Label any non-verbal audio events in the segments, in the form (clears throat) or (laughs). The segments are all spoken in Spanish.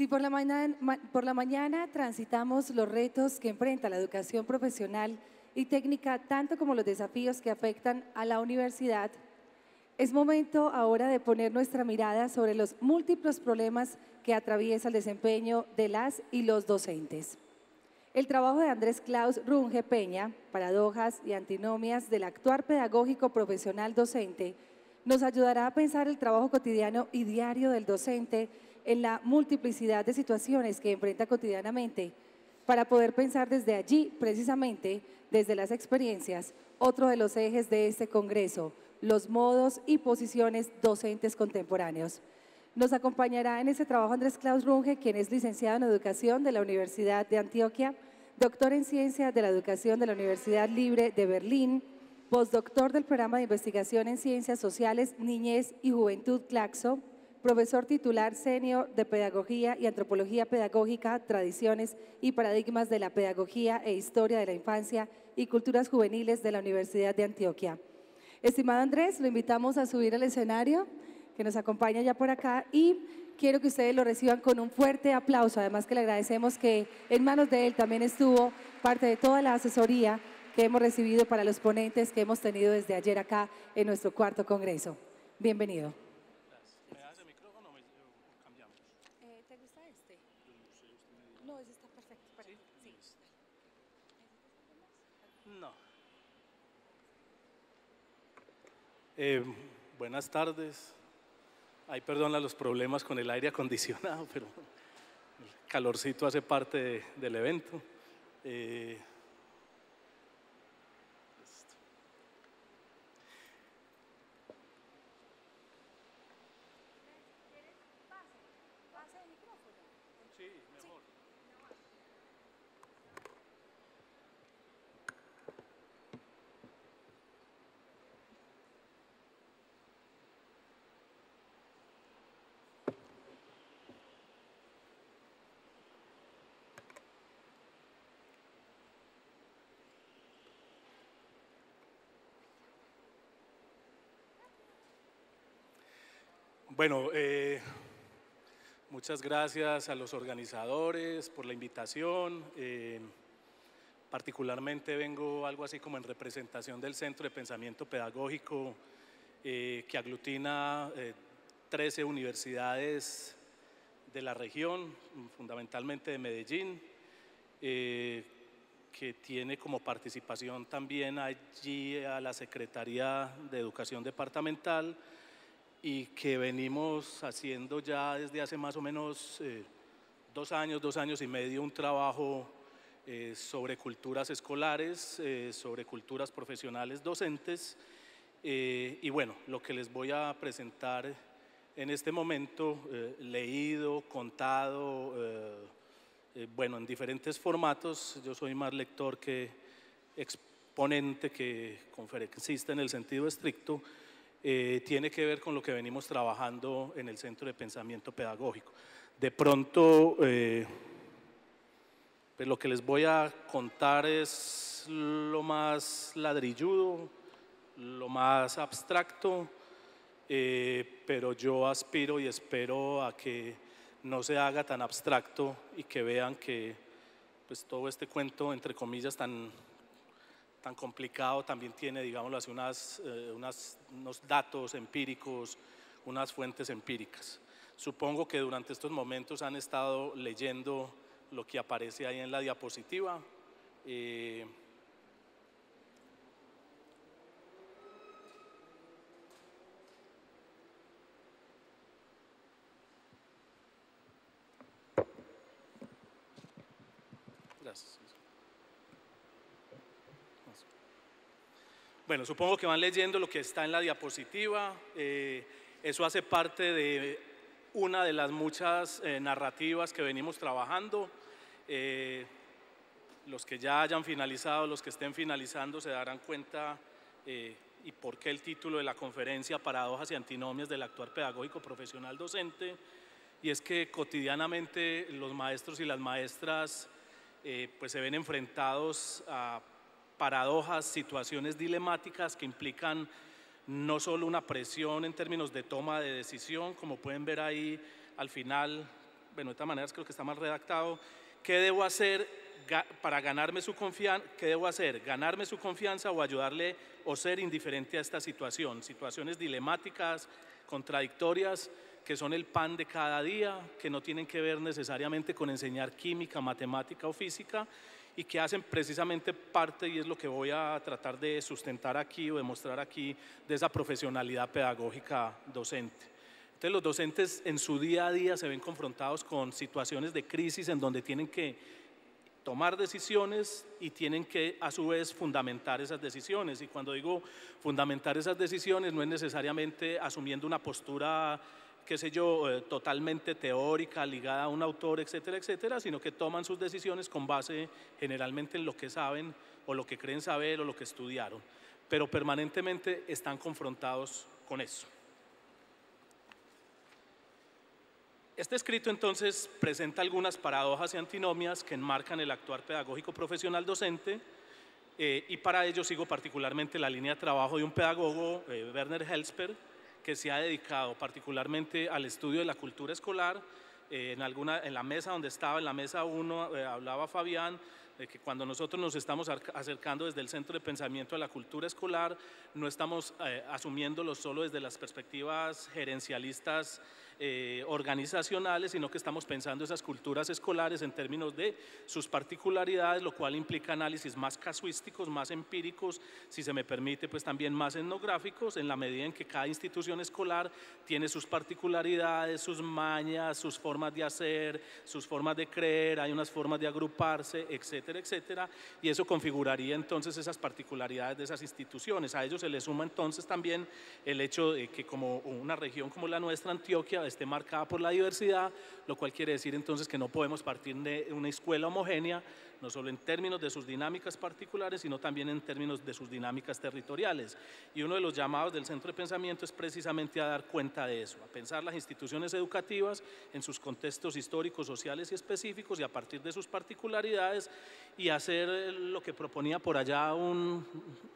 Si por la, mañana, transitamos los retos que enfrenta la educación profesional y técnica, tanto como los desafíos que afectan a la universidad, es momento ahora de poner nuestra mirada sobre los múltiples problemas que atraviesa el desempeño de las y los docentes. El trabajo de Andrés Klaus Runge Peña, Paradojas y Antinomias del Actuar Pedagógico Profesional Docente, nos ayudará a pensar el trabajo cotidiano y diario del docente en la multiplicidad de situaciones que enfrenta cotidianamente para poder pensar desde allí, precisamente desde las experiencias, otro de los ejes de este Congreso, los modos y posiciones docentes contemporáneos. Nos acompañará en este trabajo Andrés Klaus Runge, quien es licenciado en Educación de la Universidad de Antioquia, doctor en Ciencias de la Educación de la Universidad Libre de Berlín, postdoctor del programa de investigación en Ciencias Sociales, Niñez y Juventud Claxo, profesor titular senior de Pedagogía y Antropología Pedagógica, Tradiciones y Paradigmas de la Pedagogía e Historia de la Infancia y Culturas Juveniles de la Universidad de Antioquia. Estimado Andrés, lo invitamos a subir al escenario, que nos acompaña ya por acá, y quiero que ustedes lo reciban con un fuerte aplauso, además que le agradecemos que en manos de él también estuvo parte de toda la asesoría que hemos recibido para los ponentes que hemos tenido desde ayer acá en nuestro cuarto congreso. Bienvenido. Eh, buenas tardes. hay perdón los problemas con el aire acondicionado, (laughs) pero el calorcito hace parte del evento. Eh, Bueno, eh, muchas gracias a los organizadores por la invitación. Eh, particularmente vengo algo así como en representación del Centro de Pensamiento Pedagógico eh, que aglutina 13 universidades de la región, fundamentalmente de Medellín, que tiene como participación también allí a la Secretaría de Educación Departamental, y que venimos haciendo ya desde hace más o menos eh, dos años, dos años y medio un trabajo eh, sobre culturas escolares, eh, sobre culturas profesionales docentes. y bueno, lo que les voy a presentar en este momento, leído, contado, bueno, en diferentes formatos, yo soy más lector que exponente, que conferencista en el sentido estricto, eh, tiene que ver con lo que venimos trabajando en el Centro de Pensamiento Pedagógico. De pronto, eh, pues lo que les voy a contar es lo más ladrilludo, lo más abstracto, eh, pero yo aspiro y espero a que no se haga tan abstracto y que vean que pues, todo este cuento, entre comillas, tan tan complicado, también tiene, digámoslo así, eh, unas, unos datos empíricos, unas fuentes empíricas. Supongo que durante estos momentos han estado leyendo lo que aparece ahí en la diapositiva. Eh, gracias. Bueno, supongo que van leyendo lo que está en la diapositiva. Eh, eso hace parte de una de las muchas eh, narrativas que venimos trabajando. Eh, los que ya hayan finalizado, los que estén finalizando, se darán cuenta y por qué el título de la conferencia Paradojas y antinomias del actuar pedagógico profesional docente. Y es que cotidianamente los maestros y las maestras pues se ven enfrentados a paradojas, situaciones dilemáticas que implican no solo una presión en términos de toma de decisión, como pueden ver ahí al final, bueno, de esta manera creo que está mal redactado, ¿qué debo hacer para ganarme su confianza? ¿Qué debo hacer? ¿Ganarme su confianza o ayudarle o ser indiferente a esta situación? Situaciones dilemáticas, contradictorias, que son el pan de cada día, que no tienen que ver necesariamente con enseñar química, matemática o física, y que hacen precisamente parte, y es lo que voy a tratar de sustentar aquí o demostrar aquí, de esa profesionalidad pedagógica docente. Entonces los docentes en su día a día se ven confrontados con situaciones de crisis en donde tienen que tomar decisiones y tienen que a su vez fundamentar esas decisiones. Y cuando digo fundamentar esas decisiones no es necesariamente asumiendo una postura qué sé yo, eh, totalmente teórica, ligada a un autor, etcétera, etcétera, sino que toman sus decisiones con base generalmente en lo que saben o lo que creen saber o lo que estudiaron, pero permanentemente están confrontados con eso. Este escrito entonces presenta algunas paradojas y antinomias que enmarcan el actuar pedagógico profesional docente eh, y para ello sigo particularmente la línea de trabajo de un pedagogo, eh, Werner Helsper, que se ha dedicado particularmente al estudio de la cultura escolar. Eh, en, alguna, en la mesa donde estaba, en la mesa 1, eh, hablaba Fabián de que cuando nosotros nos estamos acercando desde el centro de pensamiento a la cultura escolar, no estamos eh, asumiéndolo solo desde las perspectivas gerencialistas eh, organizacionales, sino que estamos pensando esas culturas escolares en términos de sus particularidades, lo cual implica análisis más casuísticos, más empíricos, si se me permite, pues también más etnográficos, en la medida en que cada institución escolar tiene sus particularidades, sus mañas, sus formas de hacer, sus formas de creer, hay unas formas de agruparse, etcétera, etcétera, y eso configuraría entonces esas particularidades de esas instituciones. A ellos se le suma entonces también el hecho de que como una región como la nuestra, Antioquia, esté marcada por la diversidad, lo cual quiere decir entonces que no podemos partir de una escuela homogénea, no solo en términos de sus dinámicas particulares, sino también en términos de sus dinámicas territoriales. Y uno de los llamados del Centro de Pensamiento es precisamente a dar cuenta de eso, a pensar las instituciones educativas en sus contextos históricos, sociales y específicos y a partir de sus particularidades y hacer lo que proponía por allá un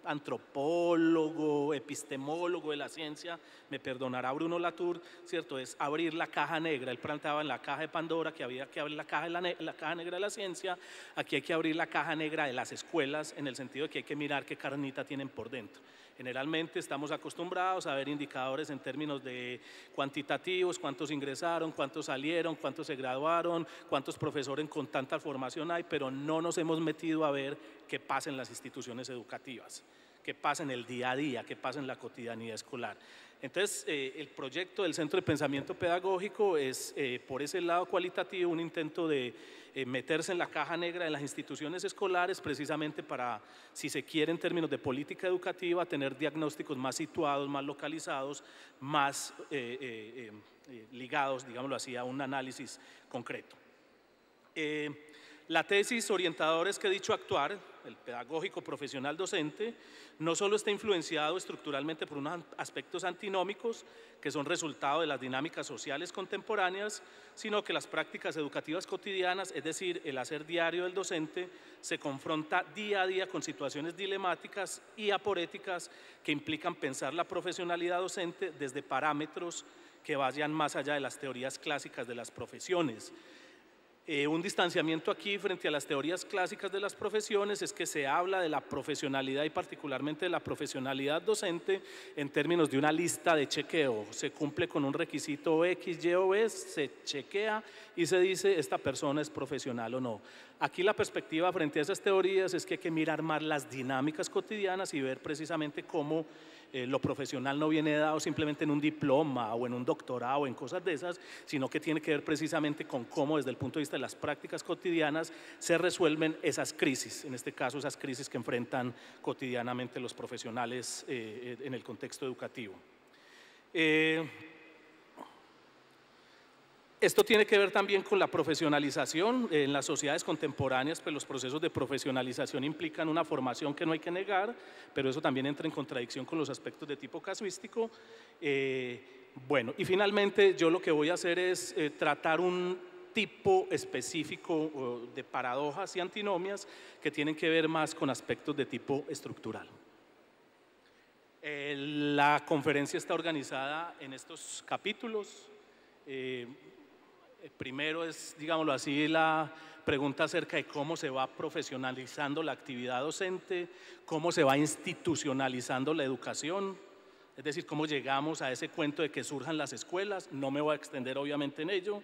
antropólogo, epistemólogo de la ciencia, me perdonará Bruno Latour, ¿cierto? Es abrir la caja negra, él planteaba en la caja de Pandora que había que abrir la caja, la, la caja negra de la ciencia, aquí hay que abrir la caja negra de las escuelas en el sentido de que hay que mirar qué carnita tienen por dentro. Generalmente estamos acostumbrados a ver indicadores en términos de cuantitativos, cuántos ingresaron, cuántos salieron, cuántos se graduaron, cuántos profesores con tanta formación hay, pero no nos hemos metido a ver qué pasa en las instituciones educativas, qué pasa en el día a día, qué pasa en la cotidianidad escolar. Entonces, eh, el proyecto del Centro de Pensamiento Pedagógico es, eh, por ese lado cualitativo, un intento de eh, meterse en la caja negra de las instituciones escolares, precisamente para, si se quiere, en términos de política educativa, tener diagnósticos más situados, más localizados, más ligados, digámoslo así, a un análisis concreto. La tesis orientadores que he dicho actuar, el pedagógico profesional docente, no solo está influenciado estructuralmente por unos aspectos antinómicos que son resultado de las dinámicas sociales contemporáneas, sino que las prácticas educativas cotidianas, es decir, el hacer diario del docente, se confronta día a día con situaciones dilemáticas y aporéticas que implican pensar la profesionalidad docente desde parámetros que vayan más allá de las teorías clásicas de las profesiones, eh, un distanciamiento aquí frente a las teorías clásicas de las profesiones es que se habla de la profesionalidad y particularmente de la profesionalidad docente en términos de una lista de chequeo. Se cumple con un requisito X, Y o B, se chequea y se dice esta persona es profesional o no. Aquí la perspectiva frente a esas teorías es que hay que mirar más las dinámicas cotidianas y ver precisamente cómo eh, lo profesional no viene dado simplemente en un diploma o en un doctorado o en cosas de esas, sino que tiene que ver precisamente con cómo desde el punto de vista de las prácticas cotidianas se resuelven esas crisis, en este caso esas crisis que enfrentan cotidianamente los profesionales eh, en el contexto educativo. Eh, esto tiene que ver también con la profesionalización. En las sociedades contemporáneas, pues los procesos de profesionalización implican una formación que no hay que negar, pero eso también entra en contradicción con los aspectos de tipo casuístico. Eh, bueno, y finalmente yo lo que voy a hacer es eh, tratar un tipo específico de paradojas y antinomias que tienen que ver más con aspectos de tipo estructural. Eh, la conferencia está organizada en estos capítulos primero es, digámoslo así, la pregunta acerca de cómo se va profesionalizando la actividad docente, cómo se va institucionalizando la educación, es decir, cómo llegamos a ese cuento de que surjan las escuelas. No me voy a extender obviamente en ello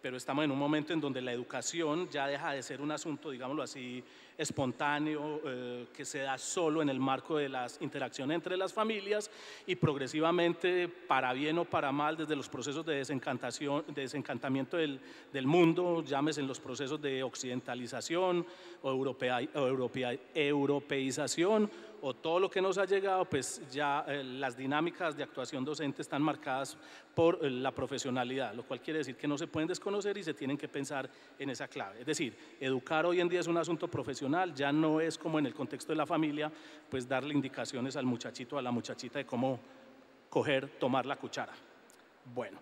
pero estamos en un momento en donde la educación ya deja de ser un asunto, digámoslo así, espontáneo, eh, que se da solo en el marco de las interacciones entre las familias y progresivamente, para bien o para mal, desde los procesos de, desencantación, desencantamiento del, mundo, llámese en los procesos de occidentalización o, europea, europeización o todo lo que nos ha llegado, pues ya eh, las dinámicas de actuación docente están marcadas por eh, la profesionalidad, lo cual quiere decir que no se pueden desconocer y se tienen que pensar en esa clave. Es decir, educar hoy en día es un asunto profesional, ya no es como en el contexto de la familia, pues darle indicaciones al muchachito o a la muchachita de cómo coger, tomar la cuchara. Bueno,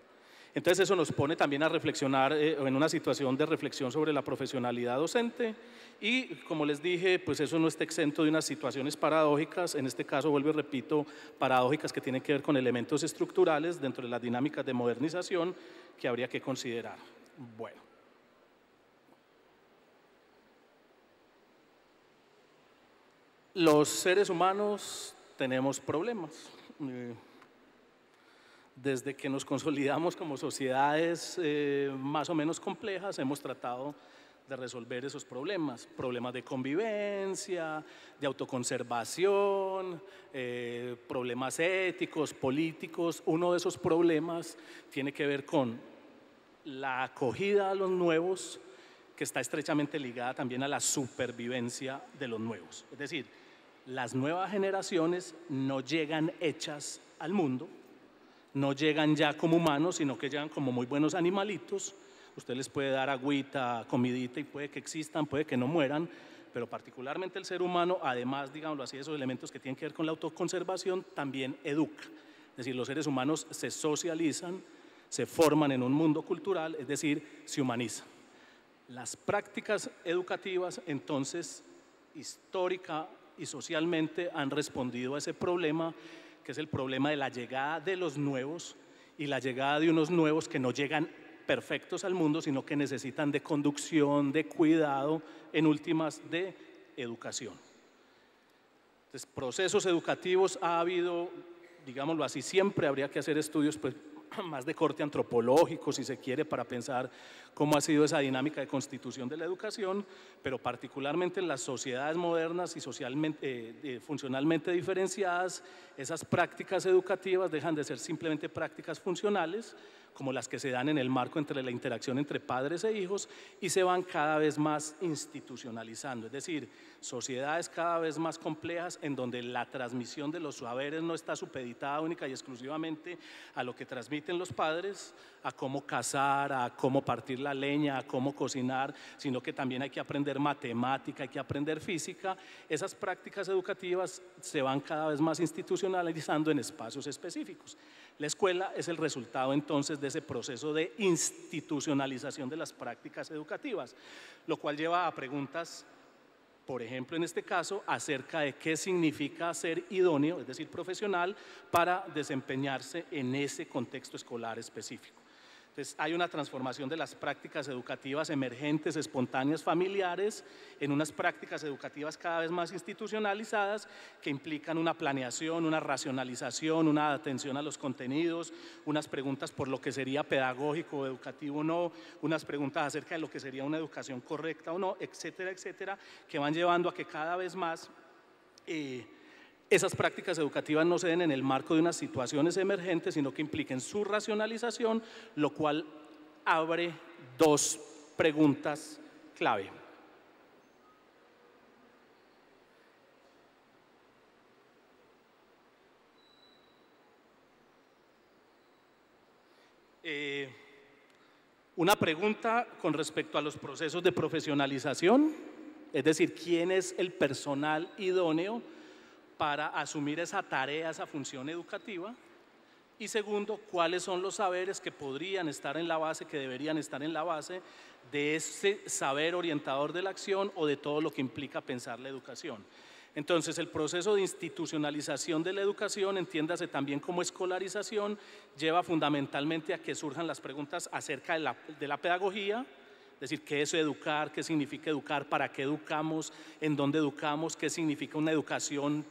entonces eso nos pone también a reflexionar eh, en una situación de reflexión sobre la profesionalidad docente y como les dije, pues eso no está exento de unas situaciones paradójicas, en este caso vuelvo y repito, paradójicas que tienen que ver con elementos estructurales dentro de las dinámicas de modernización que habría que considerar. Bueno. Los seres humanos tenemos problemas. Eh, desde que nos consolidamos como sociedades eh, más o menos complejas, hemos tratado de resolver esos problemas, problemas de convivencia, de autoconservación, eh, problemas éticos, políticos. Uno de esos problemas tiene que ver con la acogida a los nuevos, que está estrechamente ligada también a la supervivencia de los nuevos. Es decir, las nuevas generaciones no llegan hechas al mundo, no llegan ya como humanos, sino que llegan como muy buenos animalitos. Usted les puede dar agüita, comidita y puede que existan, puede que no mueran, pero particularmente el ser humano, además, digámoslo así, esos elementos que tienen que ver con la autoconservación, también educa. Es decir, los seres humanos se socializan, se forman en un mundo cultural, es decir, se humanizan. Las prácticas educativas, entonces, histórica y socialmente han respondido a ese problema que es el problema de la llegada de los nuevos y la llegada de unos nuevos que no llegan perfectos al mundo, sino que necesitan de conducción, de cuidado, en últimas de educación. Entonces, procesos educativos ha habido, digámoslo así, siempre habría que hacer estudios pues, (clears throat) más de corte antropológico, si se quiere, para pensar cómo ha sido esa dinámica de constitución de la educación, pero particularmente en las sociedades modernas y socialmente, eh, funcionalmente diferenciadas, esas prácticas educativas dejan de ser simplemente prácticas funcionales como las que se dan en el marco entre la interacción entre padres e hijos, y se van cada vez más institucionalizando, es decir, sociedades cada vez más complejas en donde la transmisión de los saberes no está supeditada única y exclusivamente a lo que transmiten los padres, a cómo cazar, a cómo partir la leña, a cómo cocinar, sino que también hay que aprender matemática, hay que aprender física. Esas prácticas educativas se van cada vez más institucionalizando en espacios específicos. La escuela es el resultado entonces de ese proceso de institucionalización de las prácticas educativas, lo cual lleva a preguntas, por ejemplo, en este caso, acerca de qué significa ser idóneo, es decir, profesional, para desempeñarse en ese contexto escolar específico. Entonces, pues, hay una transformación de las prácticas educativas emergentes, espontáneas, familiares, en unas prácticas educativas cada vez más institucionalizadas que implican una planeación, una racionalización, una atención a los contenidos, unas preguntas por lo que sería pedagógico, o educativo o no, unas preguntas acerca de lo que sería una educación correcta o no, etcétera, etcétera, que van llevando a que cada vez más... Eh, esas prácticas educativas no se den en el marco de unas situaciones emergentes, sino que impliquen su racionalización, lo cual abre dos preguntas clave. Eh, una pregunta con respecto a los procesos de profesionalización, es decir, quién es el personal idóneo para asumir esa tarea, esa función educativa. Y segundo, cuáles son los saberes que podrían estar en la base, que deberían estar en la base de ese saber orientador de la acción o de todo lo que implica pensar la educación. Entonces, el proceso de institucionalización de la educación, entiéndase también como escolarización, lleva fundamentalmente a que surjan las preguntas acerca de la, pedagogía, es decir, qué es educar, qué significa educar, para qué educamos, en dónde educamos, qué significa una educación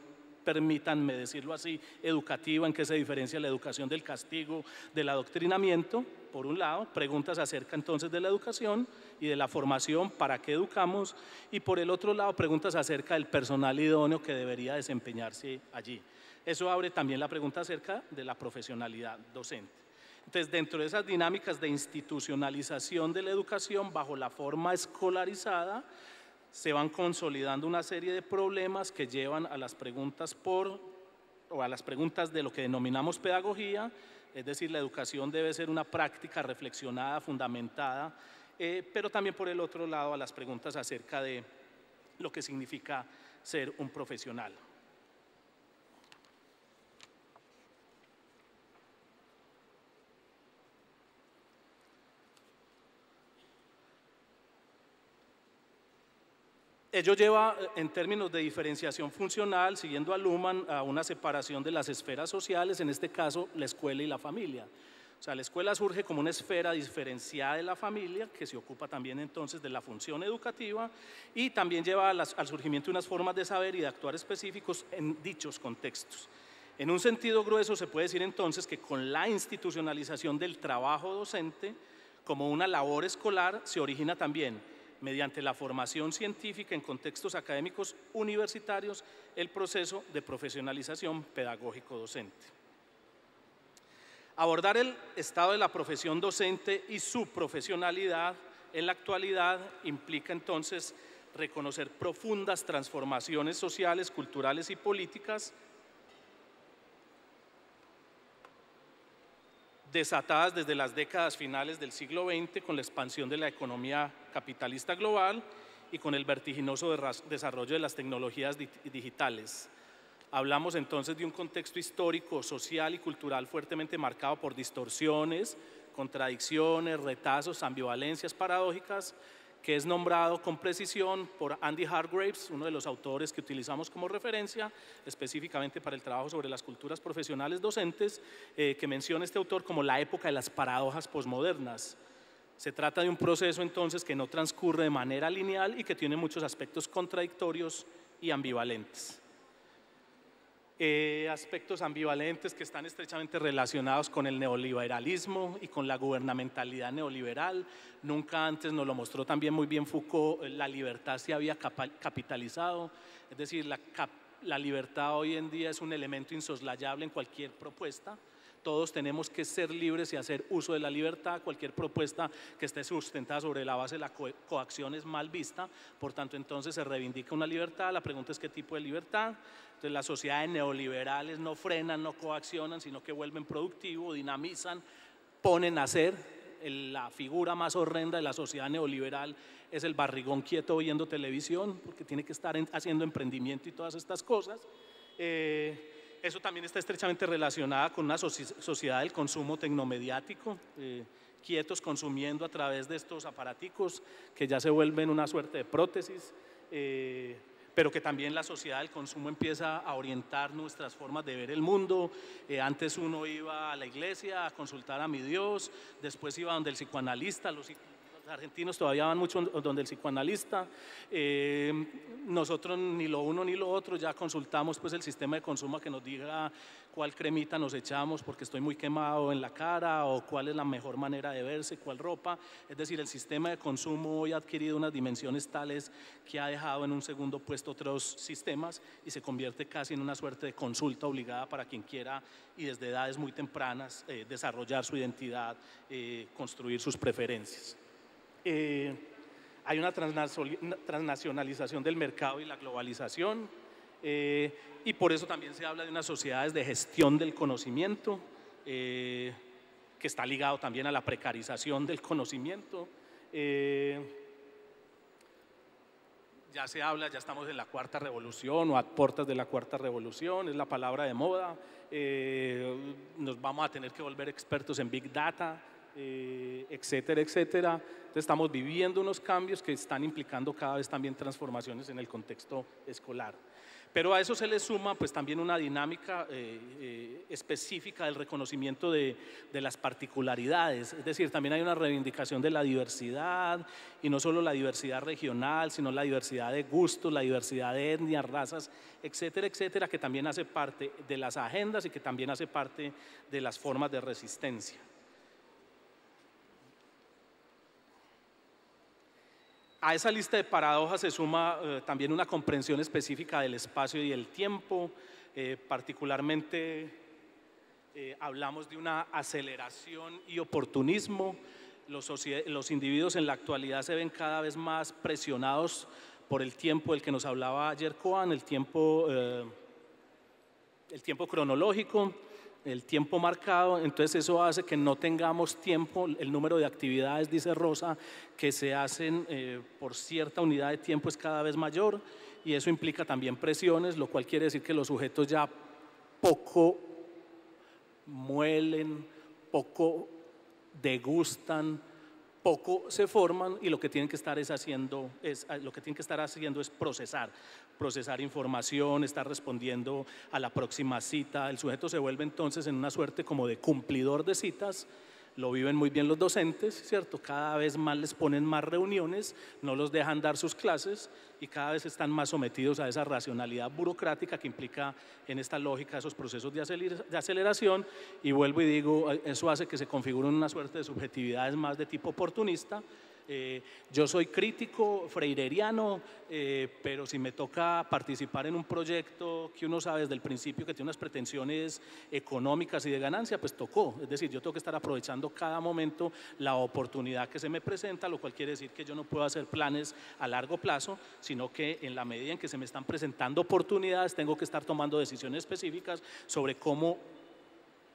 permítanme decirlo así, educativa, en qué se diferencia la educación del castigo, del adoctrinamiento, por un lado, preguntas acerca entonces de la educación y de la formación, para qué educamos, y por el otro lado, preguntas acerca del personal idóneo que debería desempeñarse allí. Eso abre también la pregunta acerca de la profesionalidad docente. Entonces, dentro de esas dinámicas de institucionalización de la educación bajo la forma escolarizada, se van consolidando una serie de problemas que llevan a las preguntas por o a las preguntas de lo que denominamos pedagogía, es decir, la educación debe ser una práctica reflexionada, fundamentada, eh, pero también por el otro lado a las preguntas acerca de lo que significa ser un profesional. ello lleva, eh, en términos de diferenciación funcional, siguiendo a Luhmann, a una separación de las esferas sociales, en este caso la escuela y la familia. O sea, la escuela surge como una esfera diferenciada de la familia, que se ocupa también entonces de la función educativa y también lleva al surgimiento de unas formas de saber y de actuar específicos en dichos contextos. En un sentido grueso se puede decir entonces que con la institucionalización del trabajo docente como una labor escolar se origina también mediante la formación científica en contextos académicos universitarios, el proceso de profesionalización pedagógico-docente. Abordar el estado de la profesión docente y su profesionalidad en la actualidad implica entonces reconocer profundas transformaciones sociales, culturales y políticas desatadas desde las décadas finales del siglo XX con la expansión de la economía capitalista global y con el vertiginoso desarrollo de las tecnologías digitales. Hablamos entonces de un contexto histórico, social y cultural fuertemente marcado por distorsiones, contradicciones, retazos, ambivalencias paradójicas que es nombrado con precisión por Andy Hargraves, uno de los autores que utilizamos como referencia, específicamente para el trabajo sobre las culturas profesionales docentes, eh, que menciona este autor como la época de las paradojas posmodernas. Se trata de un proceso entonces que no transcurre de manera lineal y que tiene muchos aspectos contradictorios y ambivalentes. Eh, aspectos ambivalentes que están estrechamente relacionados con el neoliberalismo y con la gubernamentalidad neoliberal. Nunca antes nos lo mostró también muy bien Foucault, eh, la libertad se había capitalizado, es decir, la libertad hoy en día es un elemento insoslayable en cualquier propuesta. Todos tenemos que ser libres y hacer uso de la libertad. Cualquier propuesta que esté sustentada sobre la base de la coacción es mal vista. Por tanto, entonces se reivindica una libertad. La pregunta es qué tipo de libertad. Entonces, las sociedades neoliberales no frenan, no coaccionan, sino que vuelven productivo, dinamizan, ponen a hacer. La figura más horrenda de la sociedad neoliberal es el barrigón quieto viendo televisión, porque tiene que estar haciendo emprendimiento y todas estas cosas. Eh, eso también está estrechamente relacionada con una sociedad del consumo tecnomediático, eh, quietos consumiendo a través de estos aparaticos que ya se vuelven una suerte de prótesis, eh, pero que también la sociedad del consumo empieza a orientar nuestras formas de ver el mundo. Eh, antes uno iba a la iglesia a consultar a mi Dios, después iba donde el psicoanalista, los los argentinos todavía van mucho donde el psicoanalista. Eh, nosotros ni lo uno ni lo otro, ya consultamos pues el sistema de consumo que nos diga cuál cremita nos echamos porque estoy muy quemado en la cara o cuál es la mejor manera de verse, cuál ropa. Es decir, el sistema de consumo hoy ha adquirido unas dimensiones tales que ha dejado en un segundo puesto otros sistemas y se convierte casi en una suerte de consulta obligada para quien quiera y desde edades muy tempranas eh, desarrollar su identidad, eh, construir sus preferencias. Eh, hay una transnacionalización del mercado y la globalización, eh, y por eso también se habla de unas sociedades de gestión del conocimiento, eh, que está ligado también a la precarización del conocimiento. ya se habla, ya estamos en la cuarta revolución o a puertas de la cuarta revolución, es la palabra de moda. nos vamos a tener que volver expertos en Big Data, eh, etcétera, etcétera. estamos viviendo unos cambios que están implicando cada vez también transformaciones en el contexto escolar. Pero a eso se le suma pues también una dinámica eh, eh, específica del reconocimiento de, de, las particularidades, es decir, también hay una reivindicación de la diversidad y no solo la diversidad regional, sino la diversidad de gustos, la diversidad de etnias, razas, etcétera, etcétera, que también hace parte de las agendas y que también hace parte de las formas de resistencia. A esa lista de paradojas se suma eh, también una comprensión específica del espacio y el tiempo. Eh, particularmente eh, hablamos de una aceleración y oportunismo. Los, individuos en la actualidad se ven cada vez más presionados por el tiempo del que nos hablaba ayer Coan, el tiempo, el tiempo cronológico, el tiempo marcado, entonces eso hace que no tengamos tiempo, el número de actividades, dice Rosa, que se hacen eh, por cierta unidad de tiempo es cada vez mayor y eso implica también presiones, lo cual quiere decir que los sujetos ya poco muelen, poco degustan, poco se forman y lo que tienen que estar es haciendo es eh, lo que tienen que estar haciendo es procesar, procesar información, estar respondiendo a la próxima cita. El sujeto se vuelve entonces en una suerte como de cumplidor de citas lo viven muy bien los docentes, ¿cierto? Cada vez más les ponen más reuniones, no los dejan dar sus clases y cada vez están más sometidos a esa racionalidad burocrática que implica en esta lógica esos procesos de aceleración y vuelvo y digo, eh, eso hace que se configuren una suerte de subjetividades más de tipo oportunista eh, yo soy crítico freireriano, eh, pero si me toca participar en un proyecto que uno sabe desde el principio que tiene unas pretensiones económicas y de ganancia, pues tocó. Es decir, yo tengo que estar aprovechando cada momento la oportunidad que se me presenta, lo cual quiere decir que yo no puedo hacer planes a largo plazo, sino que en la medida en que se me están presentando oportunidades, tengo que estar tomando decisiones específicas sobre cómo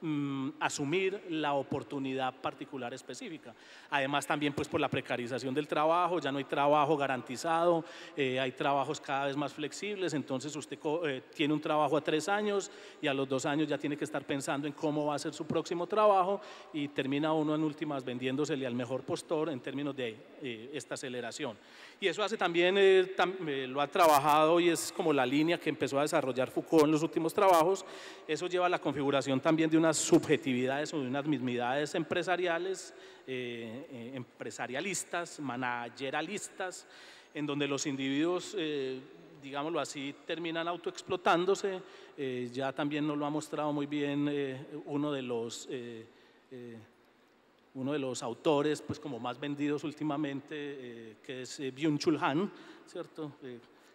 Mm, asumir la oportunidad particular específica. Además también pues por la precarización del trabajo, ya no hay trabajo garantizado, eh, hay trabajos cada vez más flexibles, entonces usted eh, tiene un trabajo a tres años y a los dos años ya tiene que estar pensando en cómo va a ser su próximo trabajo y termina uno en últimas vendiéndosele al mejor postor en términos de eh, esta aceleración. Y eso hace también, lo ha trabajado y es como la línea que empezó a desarrollar Foucault en los últimos trabajos, eso lleva a la configuración también de una subjetividades o unas mismidades empresariales, eh, eh, empresarialistas, manageralistas, en donde los individuos, eh, digámoslo así, terminan autoexplotándose. ya también nos lo ha mostrado muy bien uno de los uno de los autores pues como más vendidos últimamente, que es eh, byung ¿cierto?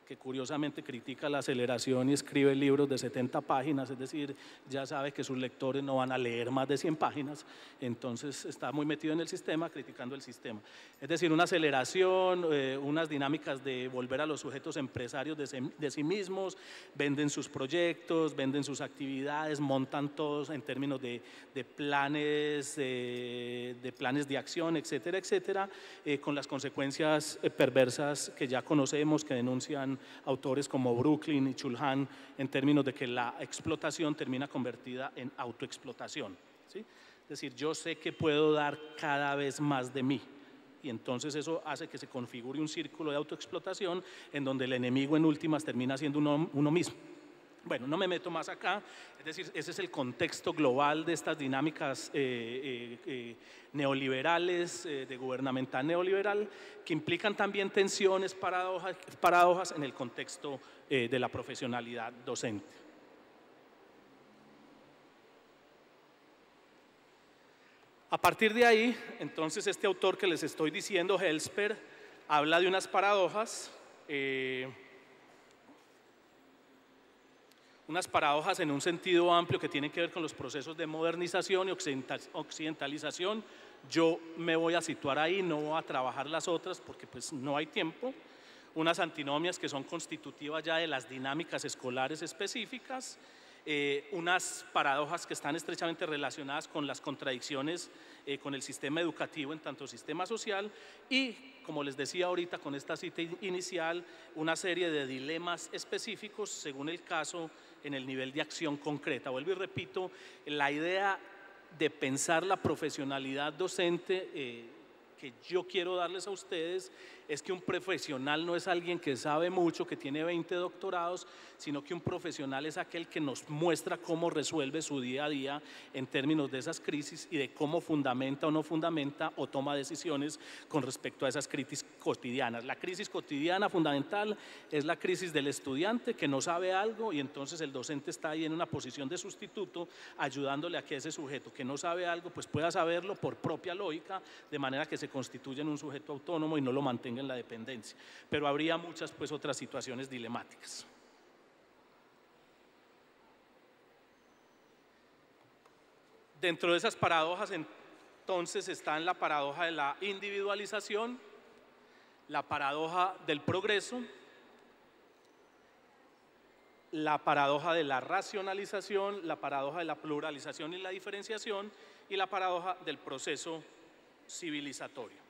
que curiosamente critica la aceleración y escribe libros de 70 páginas, es decir, ya sabe que sus lectores no van a leer más de 100 páginas, entonces está muy metido en el sistema, criticando el sistema. Es decir, una aceleración, eh, unas dinámicas de volver a los sujetos empresarios de, sí mismos, venden sus proyectos, venden sus actividades, montan todos en términos de, planes, eh, de planes de acción, etcétera, etcétera, eh, con las consecuencias perversas que ya conocemos, que denuncian autores como Brooklyn y Chulhan en términos de que la explotación termina convertida en autoexplotación. ¿sí? Es decir, yo sé que puedo dar cada vez más de mí. Y entonces eso hace que se configure un círculo de autoexplotación en donde el enemigo en últimas termina siendo uno mismo. Bueno, no me meto más acá, es decir, ese es el contexto global de estas dinámicas eh, eh, eh, neoliberales, de gubernamental neoliberal, que implican también tensiones, paradojas, paradojas en el contexto de la profesionalidad docente. A partir de ahí, entonces este autor que les estoy diciendo, Helsper, habla de unas paradojas unas paradojas en un sentido amplio que tienen que ver con los procesos de modernización y occidentalización. Yo me voy a situar ahí, no voy a trabajar las otras porque pues no hay tiempo. Unas antinomias que son constitutivas ya de las dinámicas escolares específicas, eh, unas paradojas que están estrechamente relacionadas con las contradicciones eh, con el sistema educativo en tanto sistema social y, como les decía ahorita con esta cita inicial, una serie de dilemas específicos según el caso en el nivel de acción concreta. Vuelvo y repito, la idea de pensar la profesionalidad docente eh, que yo quiero darles a ustedes es que un profesional no es alguien que sabe mucho, que tiene 20 doctorados, sino que un profesional es aquel que nos muestra cómo resuelve su día a día en términos de esas crisis y de cómo fundamenta o no fundamenta o toma decisiones con respecto a esas crisis cotidianas. La crisis cotidiana fundamental es la crisis del estudiante que no sabe algo y entonces el docente está ahí en una posición de sustituto ayudándole a que ese sujeto que no sabe algo pues pueda saberlo por propia lógica de manera que se constituya en un sujeto autónomo y no lo mantenga en la dependencia. Pero habría muchas pues otras situaciones dilemáticas. Dentro de esas paradojas entonces están la paradoja de la individualización, la paradoja del progreso, la paradoja de la racionalización, la paradoja de la pluralización y la diferenciación y la paradoja del proceso civilizatorio.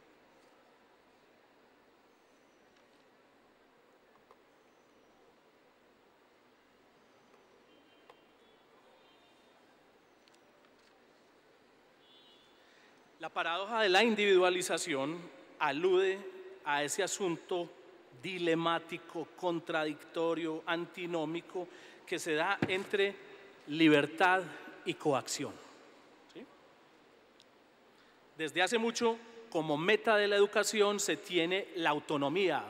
La paradoja de la individualización alude a ese asunto dilemático, contradictorio, antinómico que se da entre libertad y coacción. Desde hace mucho, como meta de la educación, se tiene la autonomía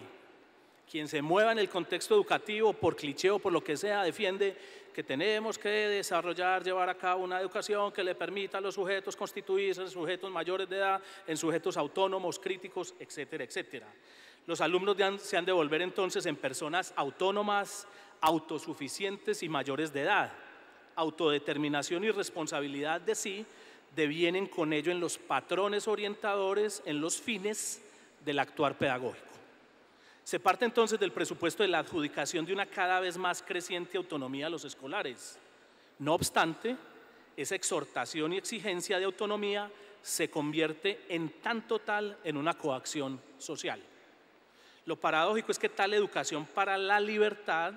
quien se mueva en el contexto educativo, por cliché o por lo que sea, defiende que tenemos que desarrollar, llevar a cabo una educación que le permita a los sujetos constituirse en sujetos mayores de edad, en sujetos autónomos, críticos, etcétera, etcétera. Los alumnos se han de volver entonces en personas autónomas, autosuficientes y mayores de edad. Autodeterminación y responsabilidad de sí devienen con ello en los patrones orientadores, en los fines del actuar pedagógico. Se parte entonces del presupuesto de la adjudicación de una cada vez más creciente autonomía a los escolares. No obstante, esa exhortación y exigencia de autonomía se convierte en tanto tal en una coacción social. Lo paradójico es que tal educación para la libertad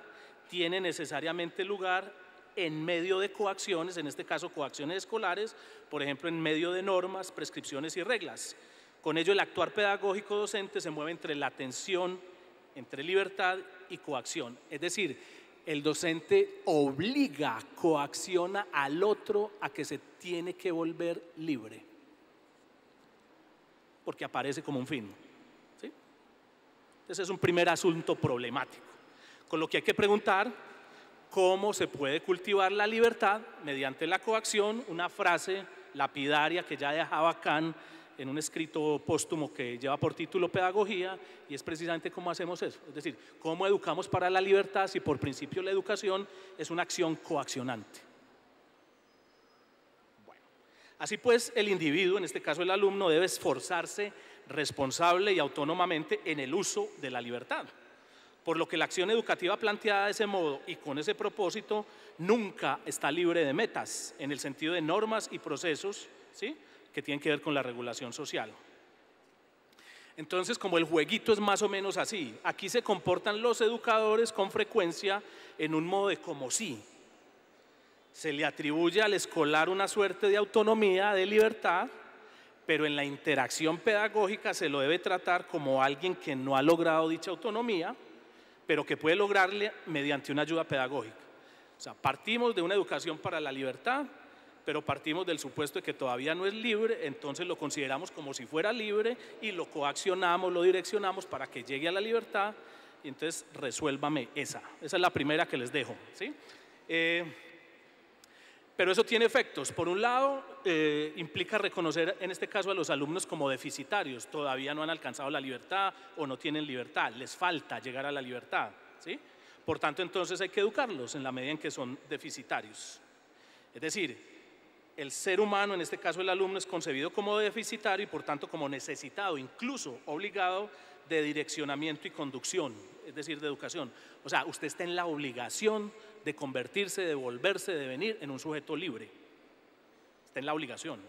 tiene necesariamente lugar en medio de coacciones, en este caso coacciones escolares, por ejemplo, en medio de normas, prescripciones y reglas. Con ello, el actuar pedagógico docente se mueve entre la atención entre libertad y coacción. Es decir, el docente obliga, coacciona al otro a que se tiene que volver libre, porque aparece como un fin. ¿sí? Ese es un primer asunto problemático, con lo que hay que preguntar cómo se puede cultivar la libertad mediante la coacción, una frase lapidaria que ya dejaba Kant en un escrito póstumo que lleva por título Pedagogía, y es precisamente cómo hacemos eso, es decir, cómo educamos para la libertad si por principio la educación es una acción coaccionante. así pues, el individuo, en este caso el alumno, debe esforzarse responsable y autónomamente en el uso de la libertad. Por lo que la acción educativa planteada de ese modo y con ese propósito nunca está libre de metas, en el sentido de normas y procesos, ¿sí? que tienen que ver con la regulación social. Entonces, como el jueguito es más o menos así, aquí se comportan los educadores con frecuencia en un modo de como sí. Se le atribuye al escolar una suerte de autonomía, de libertad, pero en la interacción pedagógica se lo debe tratar como alguien que no ha logrado dicha autonomía, pero que puede lograrle mediante una ayuda pedagógica. O sea, partimos de una educación para la libertad pero partimos del supuesto de que todavía no es libre, entonces lo consideramos como si fuera libre y lo coaccionamos, lo direccionamos para que llegue a la libertad. Y entonces resuélvame esa. Esa es la primera que les dejo. ¿sí? Eh, pero eso tiene efectos. Por un lado, eh, implica reconocer en este caso a los alumnos como deficitarios. Todavía no han alcanzado la libertad o no tienen libertad. Les falta llegar a la libertad. ¿sí? Por tanto, entonces hay que educarlos en la medida en que son deficitarios. Es decir, el ser humano, en este caso el alumno, es concebido como deficitario y por tanto como necesitado, incluso obligado de direccionamiento y conducción, es decir, de educación. O sea, usted está en la obligación de convertirse, de volverse, de venir en un sujeto libre. Está en la obligación.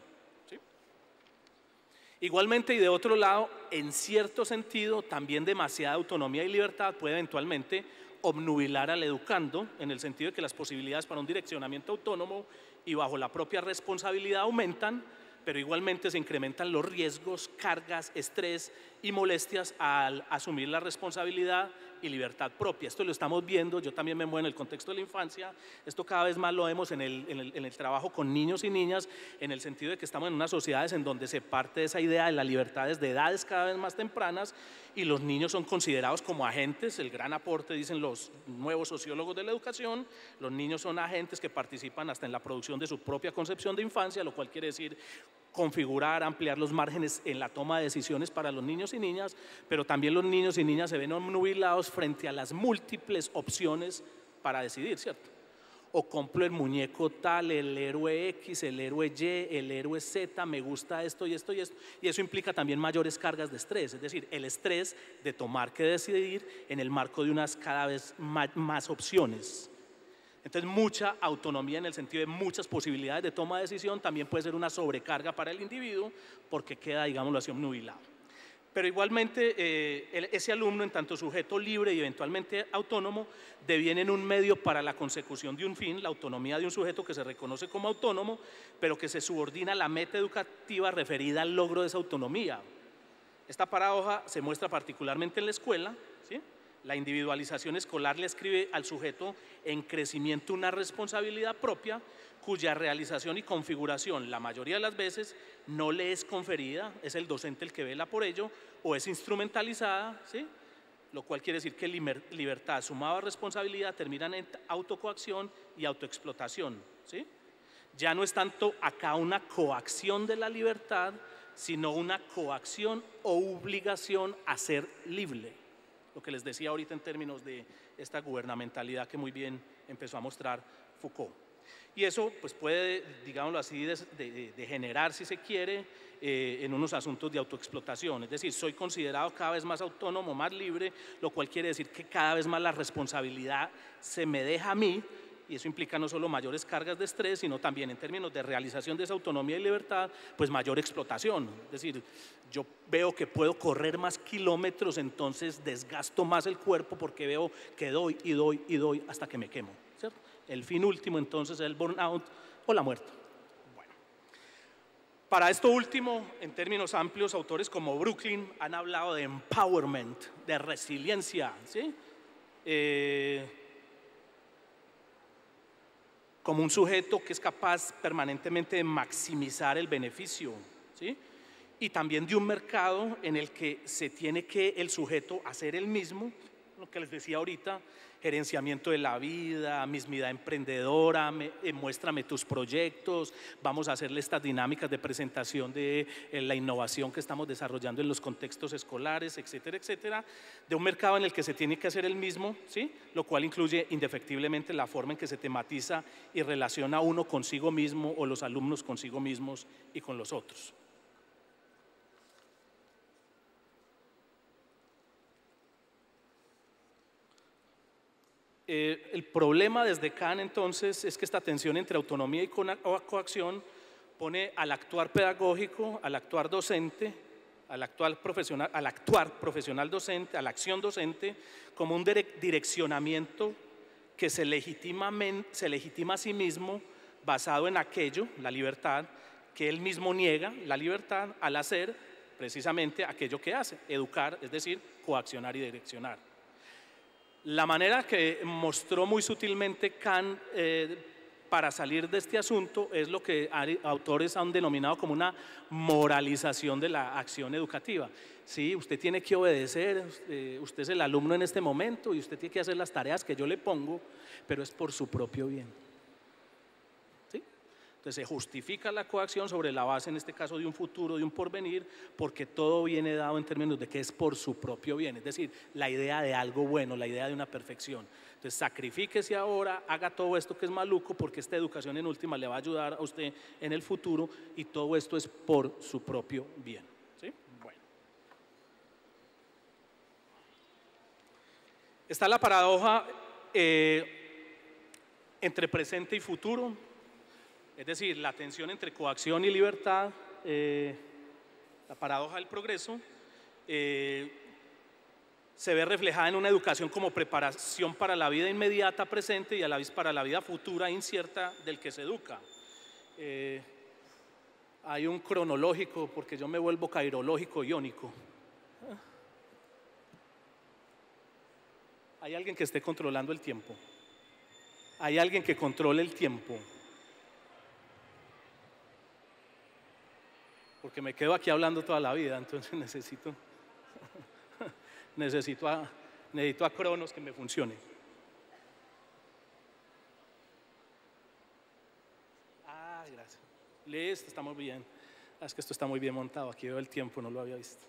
Igualmente, y de otro lado, en cierto sentido, también demasiada autonomía y libertad puede eventualmente obnubilar al educando, en el sentido de que las posibilidades para un direccionamiento autónomo y bajo la propia responsabilidad aumentan, pero igualmente se incrementan los riesgos, cargas, estrés y molestias al asumir la responsabilidad y libertad propia. Esto lo estamos viendo, yo también me muevo en el contexto de la infancia, esto cada vez más lo vemos en el, en, el, trabajo con niños y niñas, en el sentido de que estamos en unas sociedades en donde se parte de esa idea de las libertades de edades cada vez más tempranas y los niños son considerados como agentes, el gran aporte dicen los nuevos sociólogos de la educación, los niños son agentes que participan hasta en la producción de su propia concepción de infancia, lo cual quiere decir configurar, ampliar los márgenes en la toma de decisiones para los niños y niñas, pero también los niños y niñas se ven nubilados frente a las múltiples opciones para decidir, ¿cierto? O compro el muñeco tal, el héroe X, el héroe Y, el héroe Z, me gusta esto y esto y esto. Y eso implica también mayores cargas de estrés, es decir, el estrés de tomar que decidir en el marco de unas cada vez más opciones. Entonces, mucha autonomía en el sentido de muchas posibilidades de toma de decisión también puede ser una sobrecarga para el individuo porque queda, digámoslo así, obnubilado. Pero igualmente, eh, ese alumno, en tanto sujeto libre y eventualmente autónomo, deviene en un medio para la consecución de un fin, la autonomía de un sujeto que se reconoce como autónomo, pero que se subordina a la meta educativa referida al logro de esa autonomía. Esta paradoja se muestra particularmente en la escuela, ¿sí? la individualización escolar le escribe al sujeto en crecimiento una responsabilidad propia cuya realización y configuración la mayoría de las veces no le es conferida, es el docente el que vela por ello o es instrumentalizada, ¿sí? lo cual quiere decir que libertad sumada a responsabilidad terminan en autocoacción y autoexplotación. ¿sí? Ya no es tanto acá una coacción de la libertad, sino una coacción o obligación a ser libre lo que les decía ahorita en términos de esta gubernamentalidad que muy bien empezó a mostrar Foucault. Y eso pues puede, digámoslo así, degenerar de, si se quiere eh, en unos asuntos de autoexplotación. Es decir, soy considerado cada vez más autónomo, más libre, lo cual quiere decir que cada vez más la responsabilidad se me deja a mí y eso implica no solo mayores cargas de estrés, sino también en términos de realización de esa autonomía y libertad, pues mayor explotación. Es decir, yo veo que puedo correr más kilómetros, entonces desgasto más el cuerpo porque veo que doy y doy y doy hasta que me quemo. El fin último entonces es el burnout o la muerte. Para esto último, en términos amplios, autores como Brooklyn han hablado de empowerment, de resiliencia. ¿sí? Eh, como un sujeto que es capaz permanentemente de maximizar el beneficio, Y también de un mercado en el que se tiene que el sujeto hacer el mismo lo que les decía ahorita, gerenciamiento de la vida, mismidad emprendedora, eh, muéstrame tus proyectos, vamos a hacerle estas dinámicas de presentación de eh, la innovación que estamos desarrollando en los contextos escolares, etcétera, etcétera, de un mercado en el que se tiene que hacer el mismo, ¿sí? lo cual incluye indefectiblemente la forma en que se tematiza y relaciona uno consigo mismo o los alumnos consigo mismos y con los otros. Eh, el problema desde Can entonces es que esta tensión entre autonomía y coacción pone al actuar pedagógico, al actuar docente, al, profesional, al actuar profesional docente, a la acción docente, como un direccionamiento que se legitima a sí mismo basado en aquello, la libertad, que él mismo niega, la libertad, al hacer precisamente aquello que hace, educar, es decir, coaccionar y direccionar. La manera que mostró muy sutilmente Kant eh, para salir de este asunto es lo que autores han denominado como una moralización de la acción educativa. Sí, usted tiene que obedecer, eh, usted es el alumno en este momento y usted tiene que hacer las tareas que yo le pongo, pero es por su propio bien. Entonces se justifica la coacción sobre la base, en este caso, de un futuro, de un porvenir, porque todo viene dado en términos de que es por su propio bien, es decir, la idea de algo bueno, la idea de una perfección. Entonces sacrifíquese ahora, haga todo esto que es maluco, porque esta educación en última le va a ayudar a usted en el futuro y todo esto es por su propio bien. ¿sí? Bueno. Está la paradoja eh, entre presente y futuro es decir, la tensión entre coacción y libertad, eh, la paradoja del progreso, eh, se ve reflejada en una educación como preparación para la vida inmediata presente y a la vez para la vida futura incierta del que se educa. Eh, hay un cronológico, porque yo me vuelvo cairológico iónico. Hay alguien que esté controlando el tiempo. Hay alguien que controle el tiempo. porque me quedo aquí hablando toda la vida, entonces (laughs) necesito, (laughs) necesito, necesito a Cronos que me funcione. Ah, gracias. Listo, estamos bien. Es que esto está muy bien montado, aquí veo el tiempo, no lo había visto.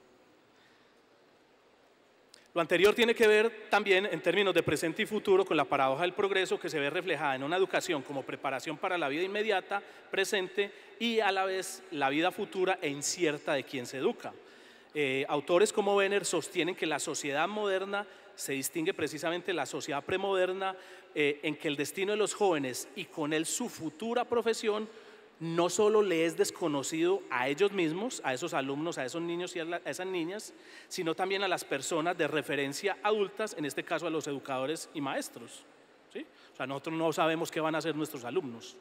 Lo anterior tiene que ver también en términos de presente y futuro con la paradoja del progreso que se ve reflejada en una educación como preparación para la vida inmediata, presente y a la vez la vida futura e incierta de quien se educa. Eh, autores como Benner sostienen que la sociedad moderna se distingue precisamente de la sociedad premoderna eh, en que el destino de los jóvenes y con él su futura profesión no solo le es desconocido a ellos mismos, a esos alumnos, a esos niños y a, esas niñas, sino también a las personas de referencia adultas, en este caso a los educadores y maestros. ¿sí? O sea, nosotros no sabemos qué van a hacer nuestros alumnos.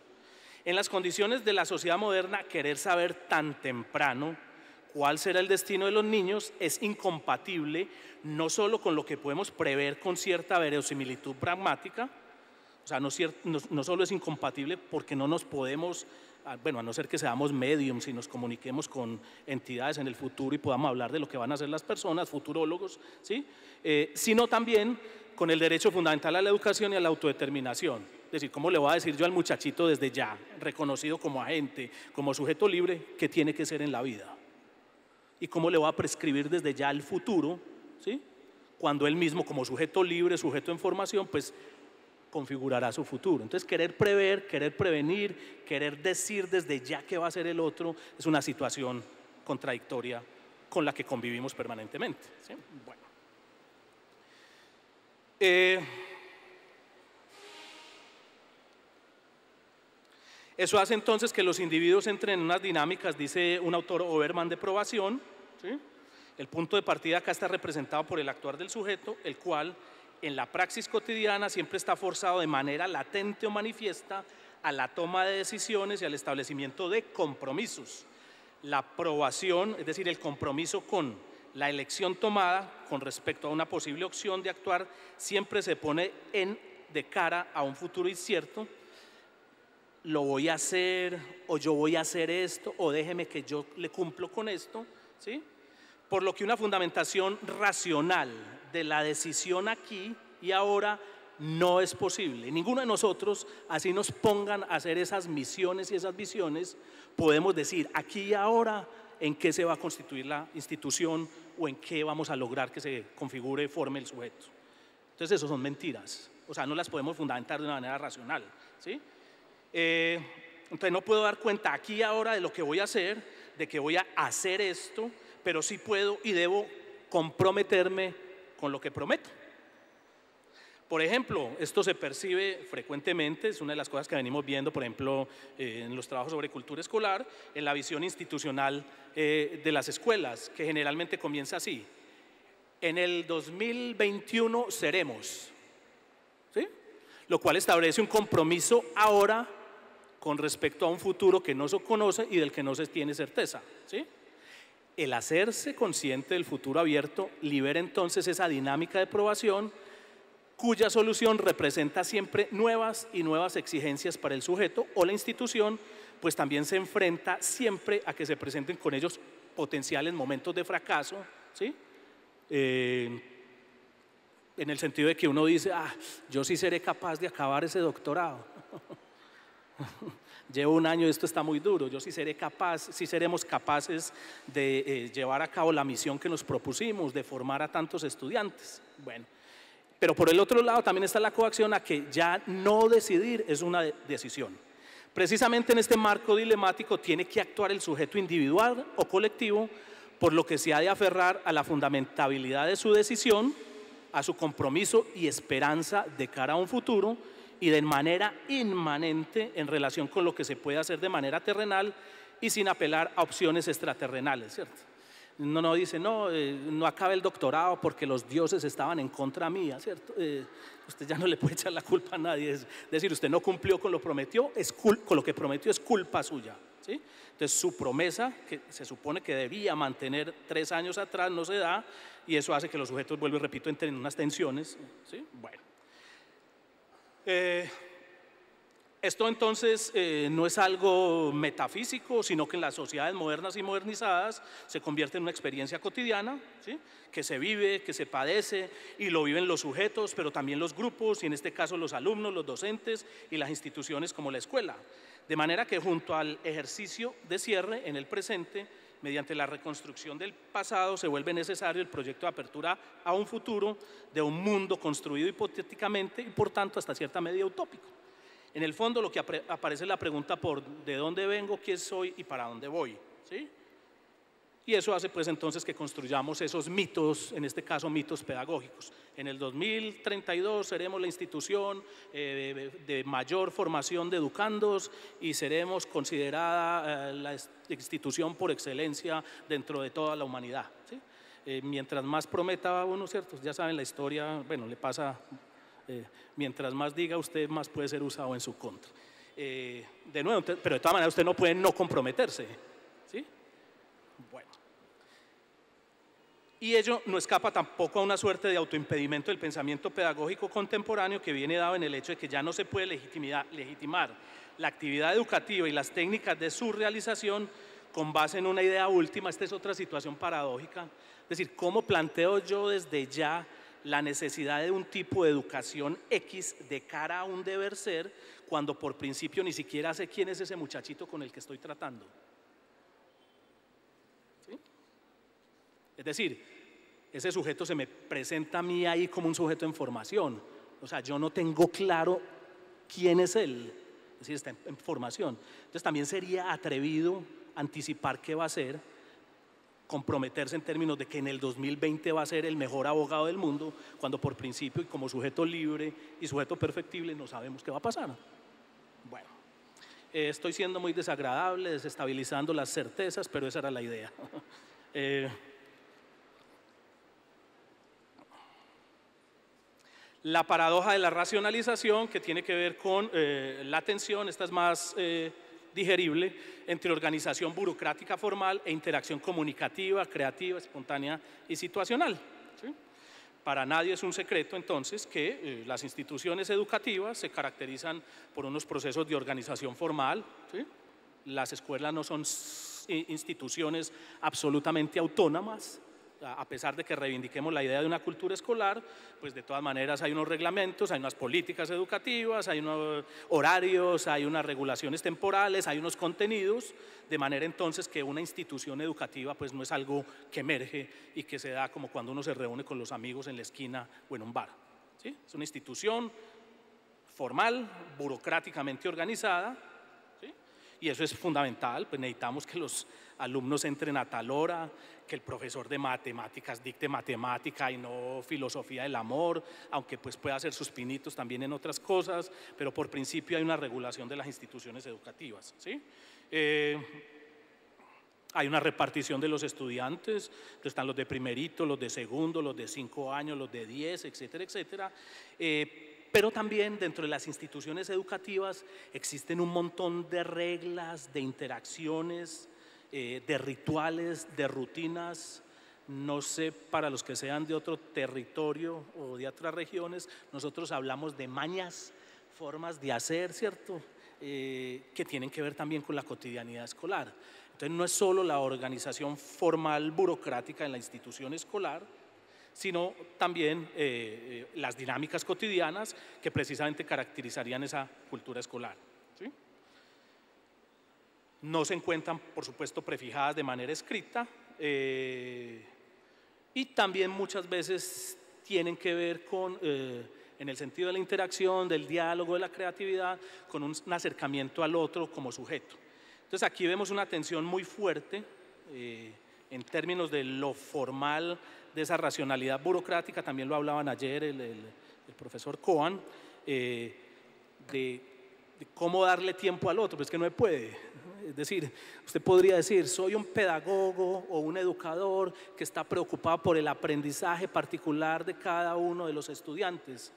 En las condiciones de la sociedad moderna, querer saber tan temprano cuál será el destino de los niños es incompatible no solo con lo que podemos prever con cierta verosimilitud pragmática, o sea, no solo es incompatible porque no nos podemos bueno, a no ser que seamos mediums y nos comuniquemos con entidades en el futuro y podamos hablar de lo que van a hacer las personas, futurólogos, ¿sí? Eh, sino también con el derecho fundamental a la educación y a la autodeterminación. Es decir, ¿cómo le voy a decir yo al muchachito desde ya, reconocido como agente, como sujeto libre, qué tiene que ser en la vida? ¿Y cómo le voy a prescribir desde ya el futuro, ¿sí? cuando él mismo como sujeto libre, sujeto en formación, pues configurará su futuro. Entonces, querer prever, querer prevenir, querer decir desde ya qué va a ser el otro, es una situación contradictoria con la que convivimos permanentemente. Eh, eso hace entonces que los individuos entren en unas dinámicas, dice un autor Oberman, de probación. El punto de partida acá está representado por el actuar del sujeto, el cual en la praxis cotidiana siempre está forzado de manera latente o manifiesta a la toma de decisiones y al establecimiento de compromisos. La aprobación, es decir, el compromiso con la elección tomada con respecto a una posible opción de actuar, siempre se pone en de cara a un futuro incierto. Lo voy a hacer, o yo voy a hacer esto, o déjeme que yo le cumplo con esto, ¿sí? por lo que una fundamentación racional de la decisión aquí y ahora no es posible. Ninguno de nosotros, así nos pongan a hacer esas misiones y esas visiones, podemos decir aquí y ahora en qué se va a constituir la institución o en qué vamos a lograr que se configure, forme el sujeto. Entonces, eso son mentiras. O sea, no las podemos fundamentar de una manera racional. ¿sí? Eh, entonces, no puedo dar cuenta aquí y ahora de lo que voy a hacer, de que voy a hacer esto, pero sí puedo y debo comprometerme con lo que prometo. Por ejemplo, esto se percibe frecuentemente, es una de las cosas que venimos viendo, por ejemplo, eh, en los trabajos sobre cultura escolar, en la visión institucional eh, de las escuelas, que generalmente comienza así. En el 2021 seremos, ¿sí? Lo cual establece un compromiso ahora con respecto a un futuro que no se conoce y del que no se tiene certeza, ¿sí? El hacerse consciente del futuro abierto libera entonces esa dinámica de probación cuya solución representa siempre nuevas y nuevas exigencias para el sujeto o la institución, pues también se enfrenta siempre a que se presenten con ellos potenciales momentos de fracaso, ¿sí? Eh, en el sentido de que uno dice, ah, yo sí seré capaz de acabar ese doctorado. (laughs) Llevo un año, esto está muy duro. Yo sí seré capaz, sí seremos capaces de eh, llevar a cabo la misión que nos propusimos, de formar a tantos estudiantes. Bueno, pero por el otro lado también está la coacción a que ya no decidir es una decisión. Precisamente en este marco dilemático tiene que actuar el sujeto individual o colectivo, por lo que se ha de aferrar a la fundamentabilidad de su decisión, a su compromiso y esperanza de cara a un futuro y de manera inmanente en relación con lo que se puede hacer de manera terrenal y sin apelar a opciones extraterrenales, ¿cierto? No, no dice, no, eh, no acaba el doctorado porque los dioses estaban en contra mía, ¿cierto? Eh, usted ya no le puede echar la culpa a nadie. Es decir, usted no cumplió con lo prometió, es con lo que prometió es culpa suya. ¿sí? Entonces su promesa, que se supone que debía mantener tres años atrás, no se da y eso hace que los sujetos, vuelvo y repito, entren en unas tensiones. ¿sí? Bueno. Eh, esto entonces eh, no es algo metafísico, sino que en las sociedades modernas y modernizadas se convierte en una experiencia cotidiana, que se vive, que se padece, y lo viven los sujetos, pero también los grupos, y en este caso los alumnos, los docentes y las instituciones como la escuela. De manera que junto al ejercicio de cierre en el presente, Mediante la reconstrucción del pasado se vuelve necesario el proyecto de apertura a un futuro de un mundo construido hipotéticamente y por tanto hasta cierta medida utópico. En el fondo lo que aparece es la pregunta por de dónde vengo, quién soy y para dónde voy. ¿sí? Y eso hace pues entonces que construyamos esos mitos, en este caso mitos pedagógicos. En el 2032 seremos la institución eh, de mayor formación de educandos y seremos considerada eh, la institución por excelencia dentro de toda la humanidad. Eh, mientras más prometa uno, ¿cierto? Ya saben la historia, bueno, le pasa, mientras más diga usted, más puede ser usado en su contra. de nuevo, pero de todas maneras usted no puede no comprometerse. Bueno. Y ello no escapa tampoco a una suerte de autoimpedimento del pensamiento pedagógico contemporáneo que viene dado en el hecho de que ya no se puede legitimar la actividad educativa y las técnicas de su realización con base en una idea última. Esta es otra situación paradójica. Es decir, ¿cómo planteo yo desde ya la necesidad de un tipo de educación X de cara a un deber ser cuando por principio ni siquiera sé quién es ese muchachito con el que estoy tratando? Es decir, ese sujeto se me presenta a mí ahí como un sujeto en formación. O sea, yo no tengo claro quién es él. Es decir, está en, formación. Entonces también sería atrevido anticipar qué va a ser, comprometerse en términos de que en el 2020 va a ser el mejor abogado del mundo, cuando por principio y como sujeto libre y sujeto perfectible no sabemos qué va a pasar. Bueno, estoy siendo muy desagradable, desestabilizando las certezas, pero esa era la idea. (laughs) Eh, La paradoja de la racionalización, que tiene que ver con eh, la tensión, esta es más eh, digerible, entre organización burocrática formal e interacción comunicativa, creativa, espontánea y situacional. Para nadie es un secreto entonces que eh, las instituciones educativas se caracterizan por unos procesos de organización formal. Las escuelas no son instituciones absolutamente autónomas, a pesar de que reivindiquemos la idea de una cultura escolar, pues de todas maneras hay unos reglamentos, hay unas políticas educativas, hay unos horarios, hay unas regulaciones temporales, hay unos contenidos, de manera entonces que una institución educativa pues no es algo que emerge y que se da como cuando uno se reúne con los amigos en la esquina o en un bar. Es una institución formal, burocráticamente organizada, y eso es fundamental, pues necesitamos que los alumnos entren a tal hora, que el profesor de matemáticas dicte matemática y no filosofía del amor, aunque pues pueda hacer sus pinitos también en otras cosas, pero por principio hay una regulación de las instituciones educativas. ¿sí? Eh, hay una repartición de los estudiantes, están los de primerito, los de segundo, los de cinco años, los de diez, etcétera, etcétera. Eh, pero también dentro de las instituciones educativas existen un montón de reglas, de interacciones, eh, de rituales, de rutinas. No sé, para los que sean de otro territorio o de otras regiones, nosotros hablamos de mañas, formas de hacer, ¿cierto? Eh, que tienen que ver también con la cotidianidad escolar. Entonces no es solo la organización formal burocrática en la institución escolar, sino también eh, eh, las dinámicas cotidianas que precisamente caracterizarían esa cultura escolar. No se encuentran, por supuesto, prefijadas de manera escrita eh, y también muchas veces tienen que ver con, en el sentido de la interacción, del diálogo, de la creatividad, con un, acercamiento al otro como sujeto. Entonces aquí vemos una tensión muy fuerte en términos de lo formal de esa racionalidad burocrática, también lo hablaban ayer el, profesor Coan, eh, de, cómo darle tiempo al otro, pues que no me puede. Es decir, usted podría decir, soy un pedagogo o un educador que está preocupado por el aprendizaje particular de cada uno de los estudiantes.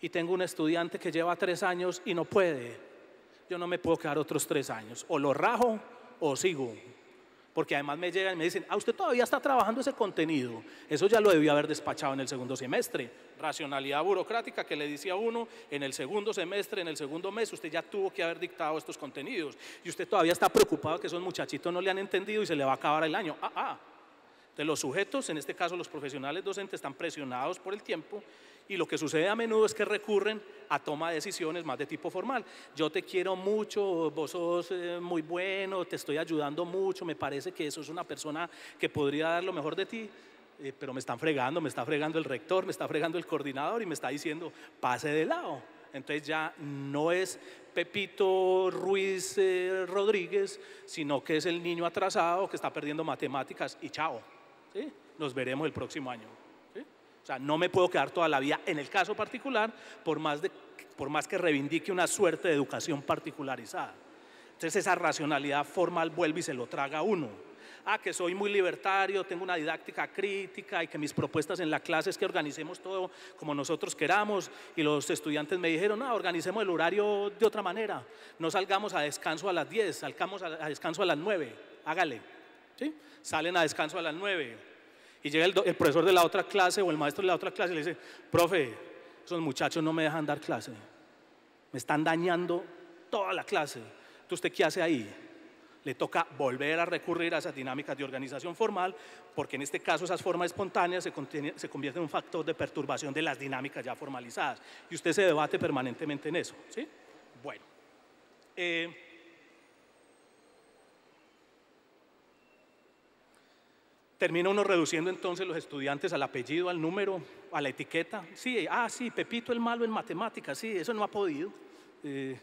Y tengo un estudiante que lleva tres años y no puede. Yo no me puedo quedar otros tres años. O lo rajo o sigo. Porque además me llegan y me dicen, ah, usted todavía está trabajando ese contenido. Eso ya lo debió haber despachado en el segundo semestre. Racionalidad burocrática que le dice a uno, en el segundo semestre, en el segundo mes, usted ya tuvo que haber dictado estos contenidos. Y usted todavía está preocupado que esos muchachitos no le han entendido y se le va a acabar el año. Ah, ah de los sujetos, en este caso los profesionales docentes, están presionados por el tiempo y lo que sucede a menudo es que recurren a toma de decisiones más de tipo formal. Yo te quiero mucho, vos sos eh, muy bueno, te estoy ayudando mucho, me parece que eso es una persona que podría dar lo mejor de ti, eh, pero me están fregando, me está fregando el rector, me está fregando el coordinador y me está diciendo, pase de lado. Entonces ya no es Pepito Ruiz eh, Rodríguez, sino que es el niño atrasado que está perdiendo matemáticas y chao nos veremos el próximo año. O sea, no me puedo quedar toda la vida en el caso particular, por más, que reivindique una suerte de educación particularizada. Entonces esa racionalidad formal vuelve y se lo traga uno. Ah, que soy muy libertario, tengo una didáctica crítica y que mis propuestas en la clase es que organicemos todo como nosotros queramos. Y los estudiantes me dijeron, no, organicemos el horario de otra manera. No salgamos a descanso a las 10, salgamos a, a descanso a las 9. Hágale. Salen a descanso a las 9 y llega el, profesor de la otra clase o el maestro de la otra clase y le dice, profe, esos muchachos no me dejan dar clase, me están dañando toda la clase. ¿Tú usted qué hace ahí? Le toca volver a recurrir a esas dinámicas de organización formal, porque en este caso esas formas espontáneas se, se convierten en un factor de perturbación de las dinámicas ya formalizadas. Y usted se debate permanentemente en eso. Bueno. Eh, Termina uno reduciendo entonces los estudiantes al apellido, al número, a la etiqueta. Sí, ah, sí, Pepito el malo en matemáticas, sí, eso no ha podido. Eh,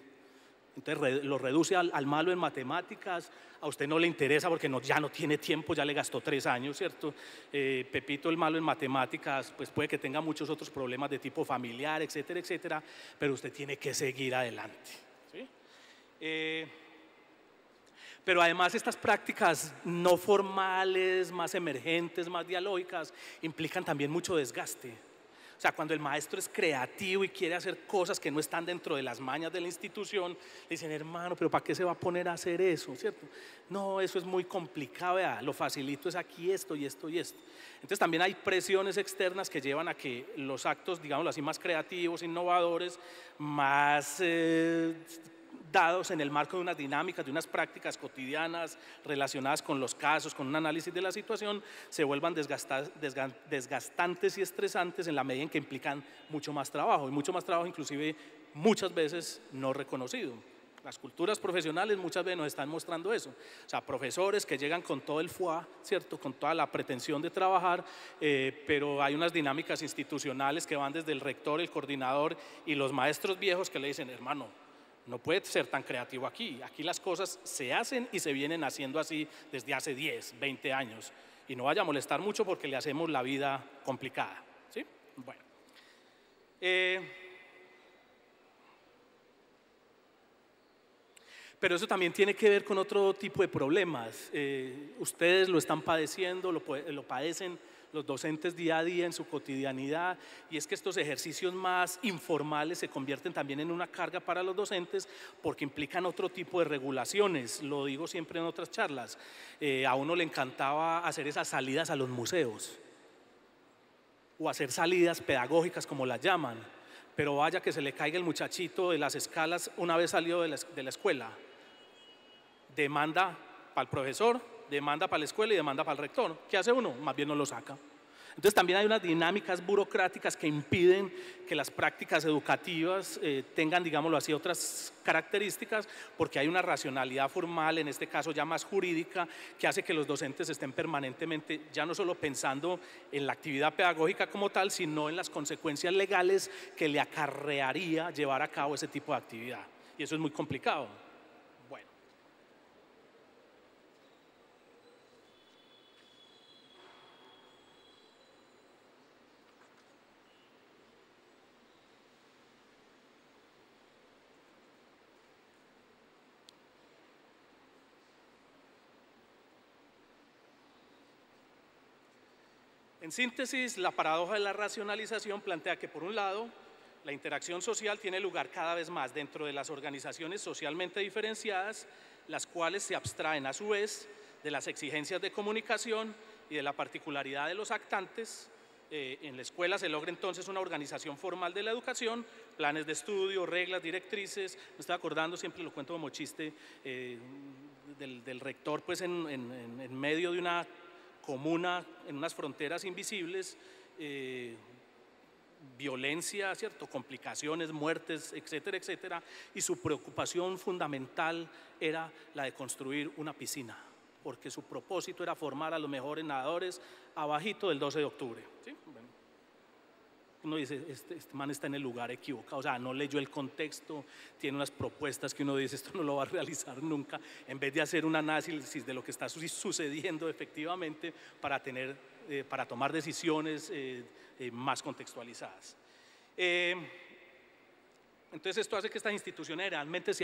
entonces lo reduce al, malo en matemáticas, a usted no le interesa porque no, ya no tiene tiempo, ya le gastó tres años, ¿cierto? Eh, Pepito el malo en matemáticas, pues puede que tenga muchos otros problemas de tipo familiar, etcétera, etcétera, pero usted tiene que seguir adelante. ¿sí? Eh, pero además estas prácticas no formales, más emergentes, más dialógicas, implican también mucho desgaste. O sea, cuando el maestro es creativo y quiere hacer cosas que no están dentro de las mañas de la institución, le dicen, hermano, pero ¿para qué se va a poner a hacer eso? ¿Cierto? No, eso es muy complicado, lo facilito es aquí esto y esto y esto. Entonces también hay presiones externas que llevan a que los actos, digámoslo así, más creativos, innovadores, más eh, dados en el marco de unas dinámicas, de unas prácticas cotidianas relacionadas con los casos, con un análisis de la situación, se vuelvan desgastantes y estresantes en la medida en que implican mucho más trabajo, y mucho más trabajo inclusive muchas veces no reconocido. Las culturas profesionales muchas veces nos están mostrando eso. O sea, profesores que llegan con todo el foie, ¿cierto? Con toda la pretensión de trabajar, eh, pero hay unas dinámicas institucionales que van desde el rector, el coordinador y los maestros viejos que le dicen, hermano, no puede ser tan creativo aquí. Aquí las cosas se hacen y se vienen haciendo así desde hace 10, 20 años. Y no vaya a molestar mucho porque le hacemos la vida complicada. ¿sí? Bueno. Eh, pero eso también tiene que ver con otro tipo de problemas. Eh, ustedes lo están padeciendo, lo, lo padecen los docentes día a día en su cotidianidad, y es que estos ejercicios más informales se convierten también en una carga para los docentes porque implican otro tipo de regulaciones, lo digo siempre en otras charlas, eh, a uno le encantaba hacer esas salidas a los museos o hacer salidas pedagógicas como las llaman, pero vaya que se le caiga el muchachito de las escalas una vez salido de la, de la escuela. Demanda para el profesor, demanda para la escuela y demanda para el rector. ¿Qué hace uno? Más bien no lo saca. Entonces también hay unas dinámicas burocráticas que impiden que las prácticas educativas eh, tengan, digámoslo así, otras características, porque hay una racionalidad formal, en este caso ya más jurídica, que hace que los docentes estén permanentemente ya no solo pensando en la actividad pedagógica como tal, sino en las consecuencias legales que le acarrearía llevar a cabo ese tipo de actividad. Y eso es muy complicado. En síntesis, la paradoja de la racionalización plantea que, por un lado, la interacción social tiene lugar cada vez más dentro de las organizaciones socialmente diferenciadas, las cuales se abstraen a su vez de las exigencias de comunicación y de la particularidad de los actantes. Eh, en la escuela se logra entonces una organización formal de la educación, planes de estudio, reglas, directrices. Me estoy acordando, siempre lo cuento como chiste, eh, del, rector pues en, en medio de una comuna, en unas fronteras invisibles, eh, violencia, ¿cierto? complicaciones, muertes, etcétera, etcétera, y su preocupación fundamental era la de construir una piscina, porque su propósito era formar a los mejores nadadores abajito del 12 de octubre. ¿sí? uno dice, este, este, man está en el lugar equivocado, o sea, no leyó el contexto, tiene unas propuestas que uno dice, esto no lo va a realizar nunca, en vez de hacer un análisis de lo que está sucediendo efectivamente para, tener, eh, para tomar decisiones eh, eh, más contextualizadas. entonces esto hace que estas instituciones realmente se,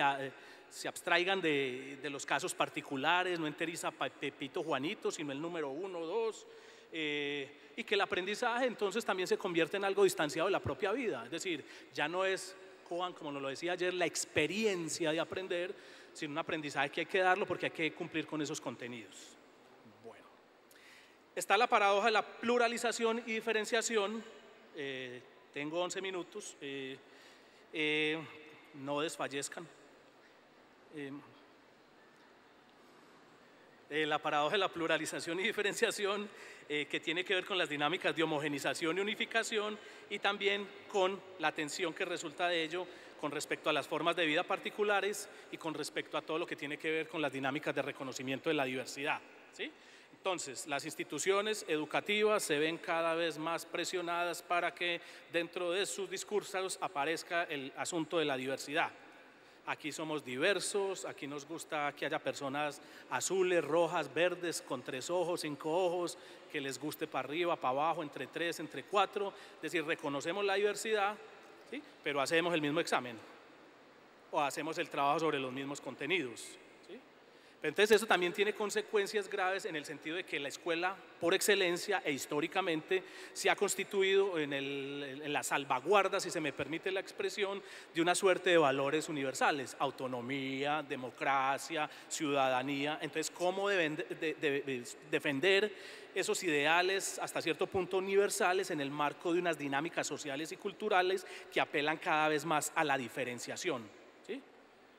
se abstraigan de, de, los casos particulares, no enteriza Pepito Juanito, sino el número uno, dos, eh, y que el aprendizaje entonces también se convierte en algo distanciado de la propia vida. Es decir, ya no es, como nos lo decía ayer, la experiencia de aprender, sino un aprendizaje que hay que darlo porque hay que cumplir con esos contenidos. Bueno, está la paradoja de la pluralización y diferenciación. Eh, tengo 11 minutos. Eh, no desfallezcan. Eh, la paradoja de la pluralización y diferenciación, eh, que tiene que ver con las dinámicas de homogenización y unificación, y también con la tensión que resulta de ello con respecto a las formas de vida particulares y con respecto a todo lo que tiene que ver con las dinámicas de reconocimiento de la diversidad. ¿sí? Entonces, las instituciones educativas se ven cada vez más presionadas para que dentro de sus discursos aparezca el asunto de la diversidad aquí somos diversos, aquí nos gusta que haya personas azules, rojas, verdes, con tres ojos, cinco ojos, que les guste para arriba, para abajo, entre tres, entre cuatro. Es decir, reconocemos la diversidad, ¿sí? pero hacemos el mismo examen o hacemos el trabajo sobre los mismos contenidos. Entonces eso también tiene consecuencias graves en el sentido de que la escuela por excelencia e históricamente se ha constituido en, la salvaguarda, si se me permite la expresión, de una suerte de valores universales, autonomía, democracia, ciudadanía. Entonces, ¿cómo deben defender esos ideales hasta cierto punto universales en el marco de unas dinámicas sociales y culturales que apelan cada vez más a la diferenciación?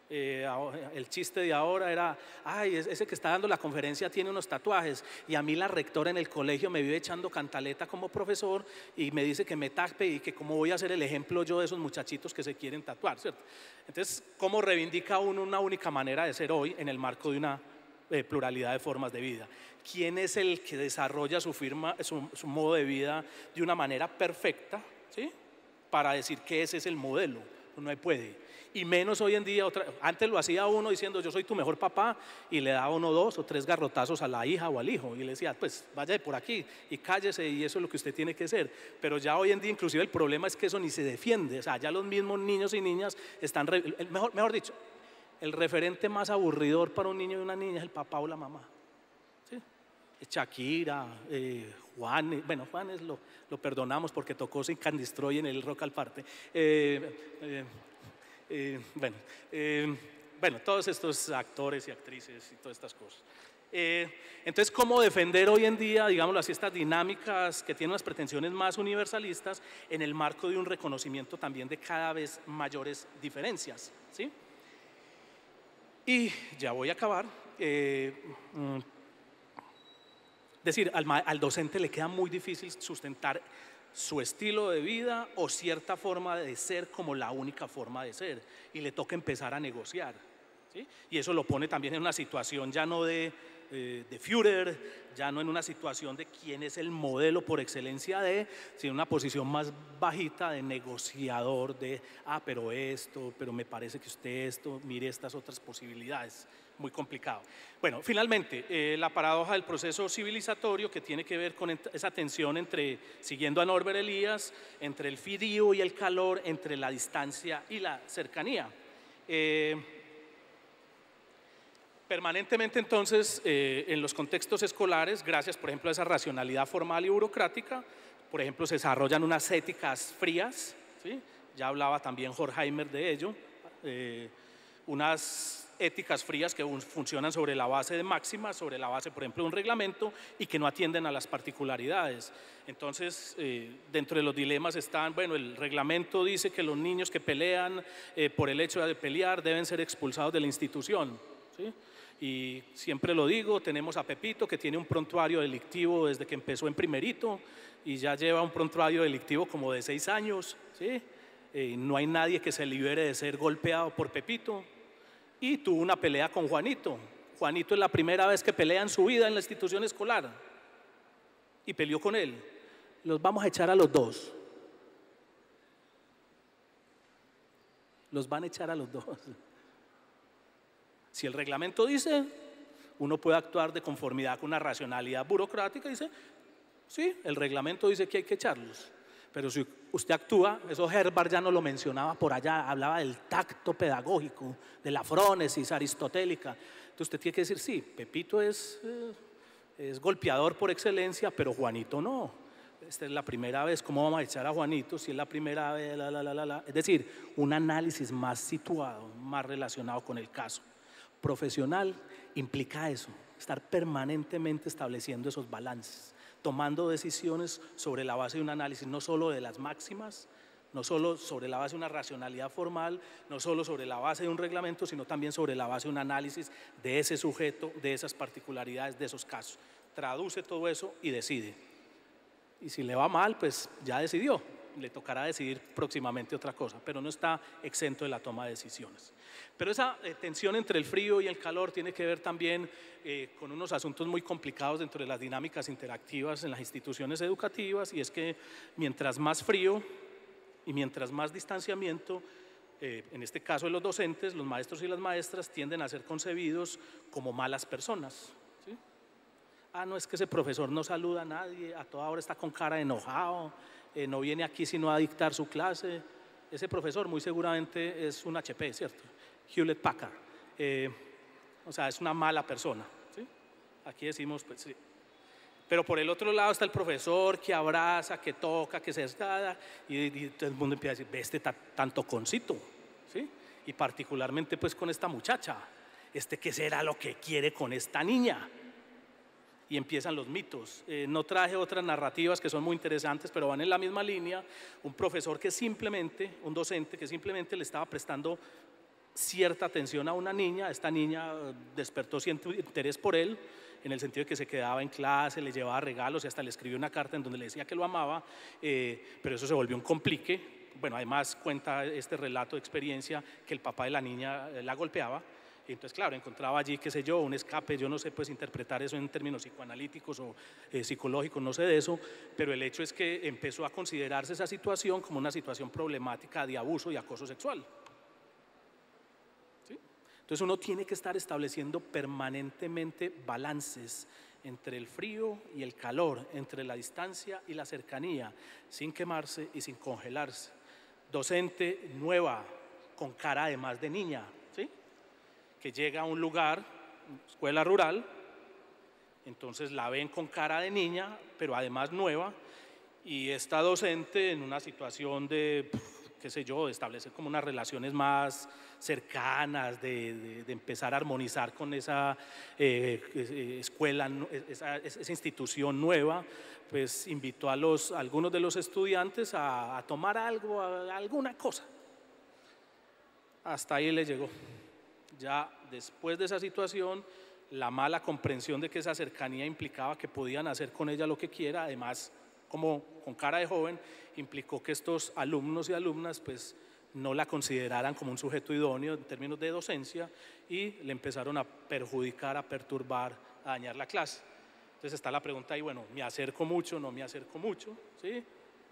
Eh, el chiste de ahora era, ay, ese que está dando la conferencia tiene unos tatuajes y a mí la rectora en el colegio me vive echando cantaleta como profesor y me dice que me tape y que cómo voy a ser el ejemplo yo de esos muchachitos que se quieren tatuar, ¿cierto? Entonces, ¿cómo reivindica uno una única manera de ser hoy en el marco de una eh, pluralidad de formas de vida? ¿Quién es el que desarrolla su, firma, su, modo de vida de una manera perfecta, ¿sí? Para decir que ese es el modelo, no puede y menos hoy en día. Otra, antes lo hacía uno diciendo yo soy tu mejor papá y le daba uno dos o tres garrotazos a la hija o al hijo y le decía pues vaya por aquí y cállese y eso es lo que usted tiene que hacer, Pero ya hoy en día inclusive el problema es que eso ni se defiende. O sea, ya los mismos niños y niñas están, mejor, mejor dicho, el referente más aburridor para un niño y una niña es el papá o la mamá. Eh, Shakira, eh, Juan, Juanes, eh, bueno, Juanes lo, lo, perdonamos porque tocó sin Candistroy en el Rock al Parte. Eh, bueno, eh, bueno, todos estos actores y actrices y todas estas cosas. Eh, entonces, ¿cómo defender hoy en día, digámoslo así, estas dinámicas que tienen las pretensiones más universalistas en el marco de un reconocimiento también de cada vez mayores diferencias? ¿sí? Y ya voy a acabar. Mm, decir, al, docente le queda muy difícil sustentar su estilo de vida o cierta forma de ser como la única forma de ser y le toca empezar a negociar. Y eso lo pone también en una situación ya no eh, de, Führer, ya no en una situación de quién es el modelo por excelencia de, sino una posición más bajita de negociador de, ah, pero esto, pero me parece que usted esto, mire estas otras posibilidades muy complicado. Bueno, finalmente, eh, la paradoja del proceso civilizatorio que tiene que ver con esa tensión entre, siguiendo a Norbert Elías, entre el fidío y el calor, entre la distancia y la cercanía. Eh, permanentemente entonces eh, en los contextos escolares, gracias por ejemplo a esa racionalidad formal y burocrática, por ejemplo se desarrollan unas éticas frías, ¿sí? ya hablaba también Horkheimer de ello, unas éticas frías que funcionan sobre la base de máximas, sobre la base, por ejemplo, de un reglamento y que no atienden a las particularidades. Entonces, eh, dentro de los dilemas están, bueno, el reglamento dice que los niños que pelean eh, por el hecho de pelear deben ser expulsados de la institución. Y siempre lo digo, tenemos a Pepito que tiene un prontuario delictivo desde que empezó en primerito y ya lleva un prontuario delictivo como de seis años. ¿sí? Eh, no hay nadie que se libere de ser golpeado por Pepito y tuvo una pelea con Juanito. Juanito es la primera vez que pelea en su vida en la institución escolar y peleó con él. Los vamos a echar a los dos. Los van a echar a los dos. Si el reglamento dice, uno puede actuar de conformidad con una racionalidad burocrática, dice, sí, el reglamento dice que hay que echarlos. Pero si usted actúa, eso Herbert ya no lo mencionaba por allá, hablaba del tacto pedagógico, de la frónesis aristotélica. Entonces usted tiene que decir, sí, Pepito es, eh, es golpeador por excelencia, pero Juanito no. Esta es la primera vez, ¿cómo vamos a echar a Juanito si es la primera vez? es decir, un análisis más situado, más relacionado con el caso. Profesional implica eso, estar permanentemente estableciendo esos balances tomando decisiones sobre la base de un análisis no solo de las máximas, no solo sobre la base de una racionalidad formal, no solo sobre la base de un reglamento, sino también sobre la base de un análisis de ese sujeto, de esas particularidades, de esos casos. Traduce todo eso y decide. Y si le va mal, pues ya decidió, le tocará decidir próximamente otra cosa, pero no está exento de la toma de decisiones. Pero esa eh, tensión entre el frío y el calor tiene que ver también eh, con unos asuntos muy complicados dentro de las dinámicas interactivas en las instituciones educativas, y es que mientras más frío y mientras más distanciamiento, eh, en este caso de los docentes, los maestros y las maestras tienden a ser concebidos como malas personas. Ah, no es que ese profesor no saluda a nadie, a toda hora está con cara enojado, eh, no viene aquí sino a dictar su clase. Ese profesor muy seguramente es un HP, ¿cierto? Hewlett Packard. Eh, o sea, es una mala persona. Aquí decimos, pues sí. Pero por el otro lado está el profesor que abraza, que toca, que se escada, y, todo el mundo empieza a decir, ve este tanto concito, ¿sí? Y particularmente pues con esta muchacha, este que será lo que quiere con esta niña y empiezan los mitos. Eh, no traje otras narrativas que son muy interesantes, pero van en la misma línea. Un profesor que simplemente, un docente que simplemente le estaba prestando cierta atención a una niña, esta niña eh, despertó cierto interés por él, en el sentido de que se quedaba en clase, le llevaba regalos y hasta le escribió una carta en donde le decía que lo amaba, eh, pero eso se volvió un complique. Bueno, además cuenta este relato de experiencia que el papá de la niña la golpeaba y entonces, claro, encontraba allí, qué sé yo, un escape, yo no sé pues interpretar eso en términos psicoanalíticos o eh, psicológicos, no sé de eso, pero el hecho es que empezó a considerarse esa situación como una situación problemática de abuso y acoso sexual. Entonces uno tiene que estar estableciendo permanentemente balances entre el frío y el calor, entre la distancia y la cercanía, sin quemarse y sin congelarse. Docente nueva, con cara además de niña, llega a un lugar, escuela rural, entonces la ven con cara de niña, pero además nueva, y esta docente en una situación de, qué sé yo, establecer como unas relaciones más cercanas, de, empezar a armonizar con esa eh, eh, escuela, esa, institución nueva, pues invitó a, los, algunos de los estudiantes a, tomar algo, alguna cosa. Hasta ahí le llegó. Ya después de esa situación, la mala comprensión de que esa cercanía implicaba que podían hacer con ella lo que quiera, además, como con cara de joven, implicó que estos alumnos y alumnas, pues, no la consideraran como un sujeto idóneo en términos de docencia y le empezaron a perjudicar, a perturbar, a dañar la clase. Entonces está la pregunta ahí, bueno, ¿me acerco mucho? ¿No me acerco mucho? ¿Sí?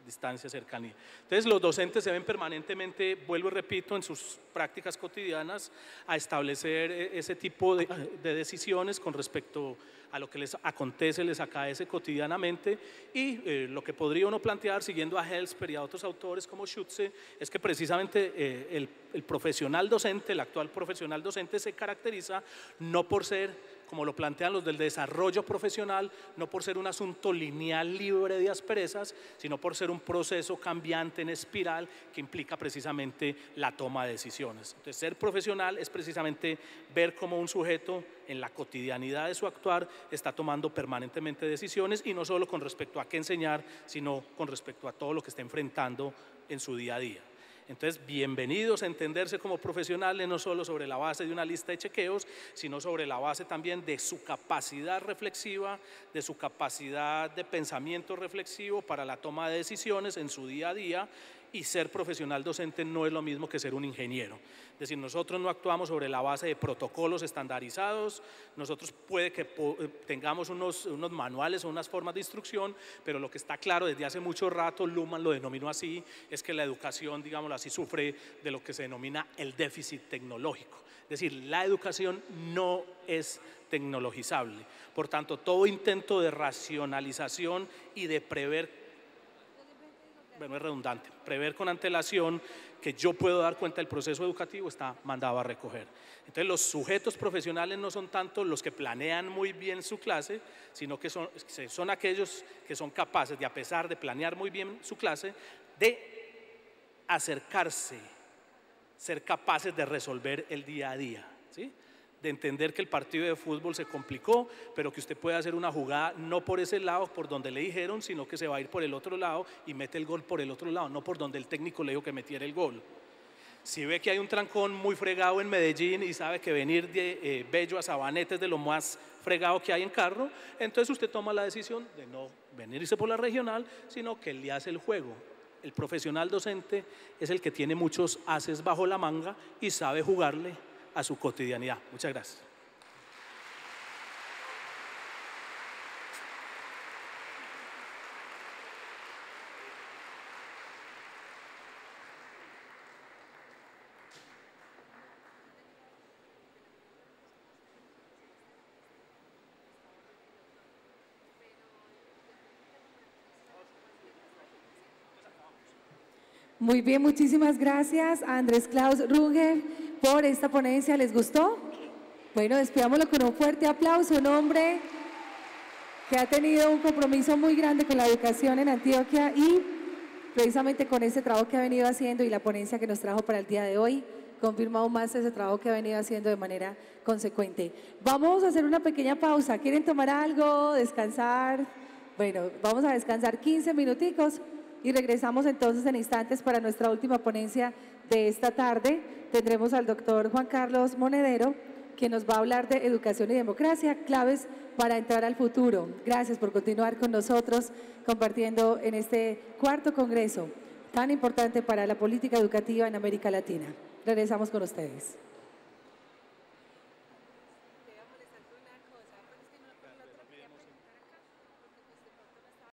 distancia, cercanía. Entonces los docentes se ven permanentemente, vuelvo y repito, en sus prácticas cotidianas a establecer e-, ese tipo de, decisiones con respecto a lo que les acontece, les acaece cotidianamente y eh, lo que podría uno plantear siguiendo a Helsper y a otros autores como Schutze es que precisamente eh, el profesional docente, el actual profesional docente se caracteriza no por ser como lo plantean los del desarrollo profesional, no por ser un asunto lineal libre de asperezas, sino por ser un proceso cambiante en espiral que implica precisamente la toma de decisiones. Entonces, ser profesional es precisamente ver cómo un sujeto en la cotidianidad de su actuar está tomando permanentemente decisiones y no solo con respecto a qué enseñar, sino con respecto a todo lo que está enfrentando en su día a día. Entonces, bienvenidos a entenderse como profesionales, no solo sobre la base de una lista de chequeos, sino sobre la base también de su capacidad reflexiva, de su capacidad de pensamiento reflexivo para la toma de decisiones en su día a día y ser profesional docente no es lo mismo que ser un ingeniero. Es decir, nosotros no actuamos sobre la base de protocolos estandarizados, nosotros puede que eh, tengamos unos, unos manuales o unas formas de instrucción, pero lo que está claro desde hace mucho rato, Luhmann lo denominó así, es que la educación, digámoslo así, sufre de lo que se denomina el déficit tecnológico. Es decir, la educación no es tecnologizable. Por tanto, todo intento de racionalización y de prever no es redundante. Prever con antelación que yo puedo dar cuenta del proceso educativo está mandado a recoger. Entonces los sujetos profesionales no son tanto los que planean muy bien su clase, sino que son, son aquellos que son capaces de, a pesar de planear muy bien su clase, de acercarse, ser capaces de resolver el día a día. ¿sí? de entender que el partido de fútbol se complicó, pero que usted puede hacer una jugada no por ese lado, por donde le dijeron, sino que se va a ir por el otro lado y mete el gol por el otro lado, no por donde el técnico le dijo que metiera el gol. Si ve que hay un trancón muy fregado en Medellín y sabe que venir de eh, Bello a Sabanete es de lo más fregado que hay en carro, entonces usted toma la decisión de no venirse por la regional, sino que le hace el juego. El profesional docente es el que tiene muchos haces bajo la manga y sabe jugarle a su cotidianidad. Muchas gracias. Muy bien, muchísimas gracias Andrés Klaus Runger por esta ponencia. ¿Les gustó? Bueno, despidámoslo con un fuerte aplauso. Un hombre que ha tenido un compromiso muy grande con la educación en Antioquia y precisamente con ese trabajo que ha venido haciendo y la ponencia que nos trajo para el día de hoy confirma aún más ese trabajo que ha venido haciendo de manera consecuente. Vamos a hacer una pequeña pausa. ¿Quieren tomar algo? ¿Descansar? Bueno, vamos a descansar 15 minuticos y regresamos entonces en instantes para nuestra última ponencia de esta tarde tendremos al doctor Juan Carlos Monedero, que nos va a hablar de educación y democracia, claves para entrar al futuro. Gracias por continuar con nosotros compartiendo en este cuarto congreso tan importante para la política educativa en América Latina. Regresamos con ustedes.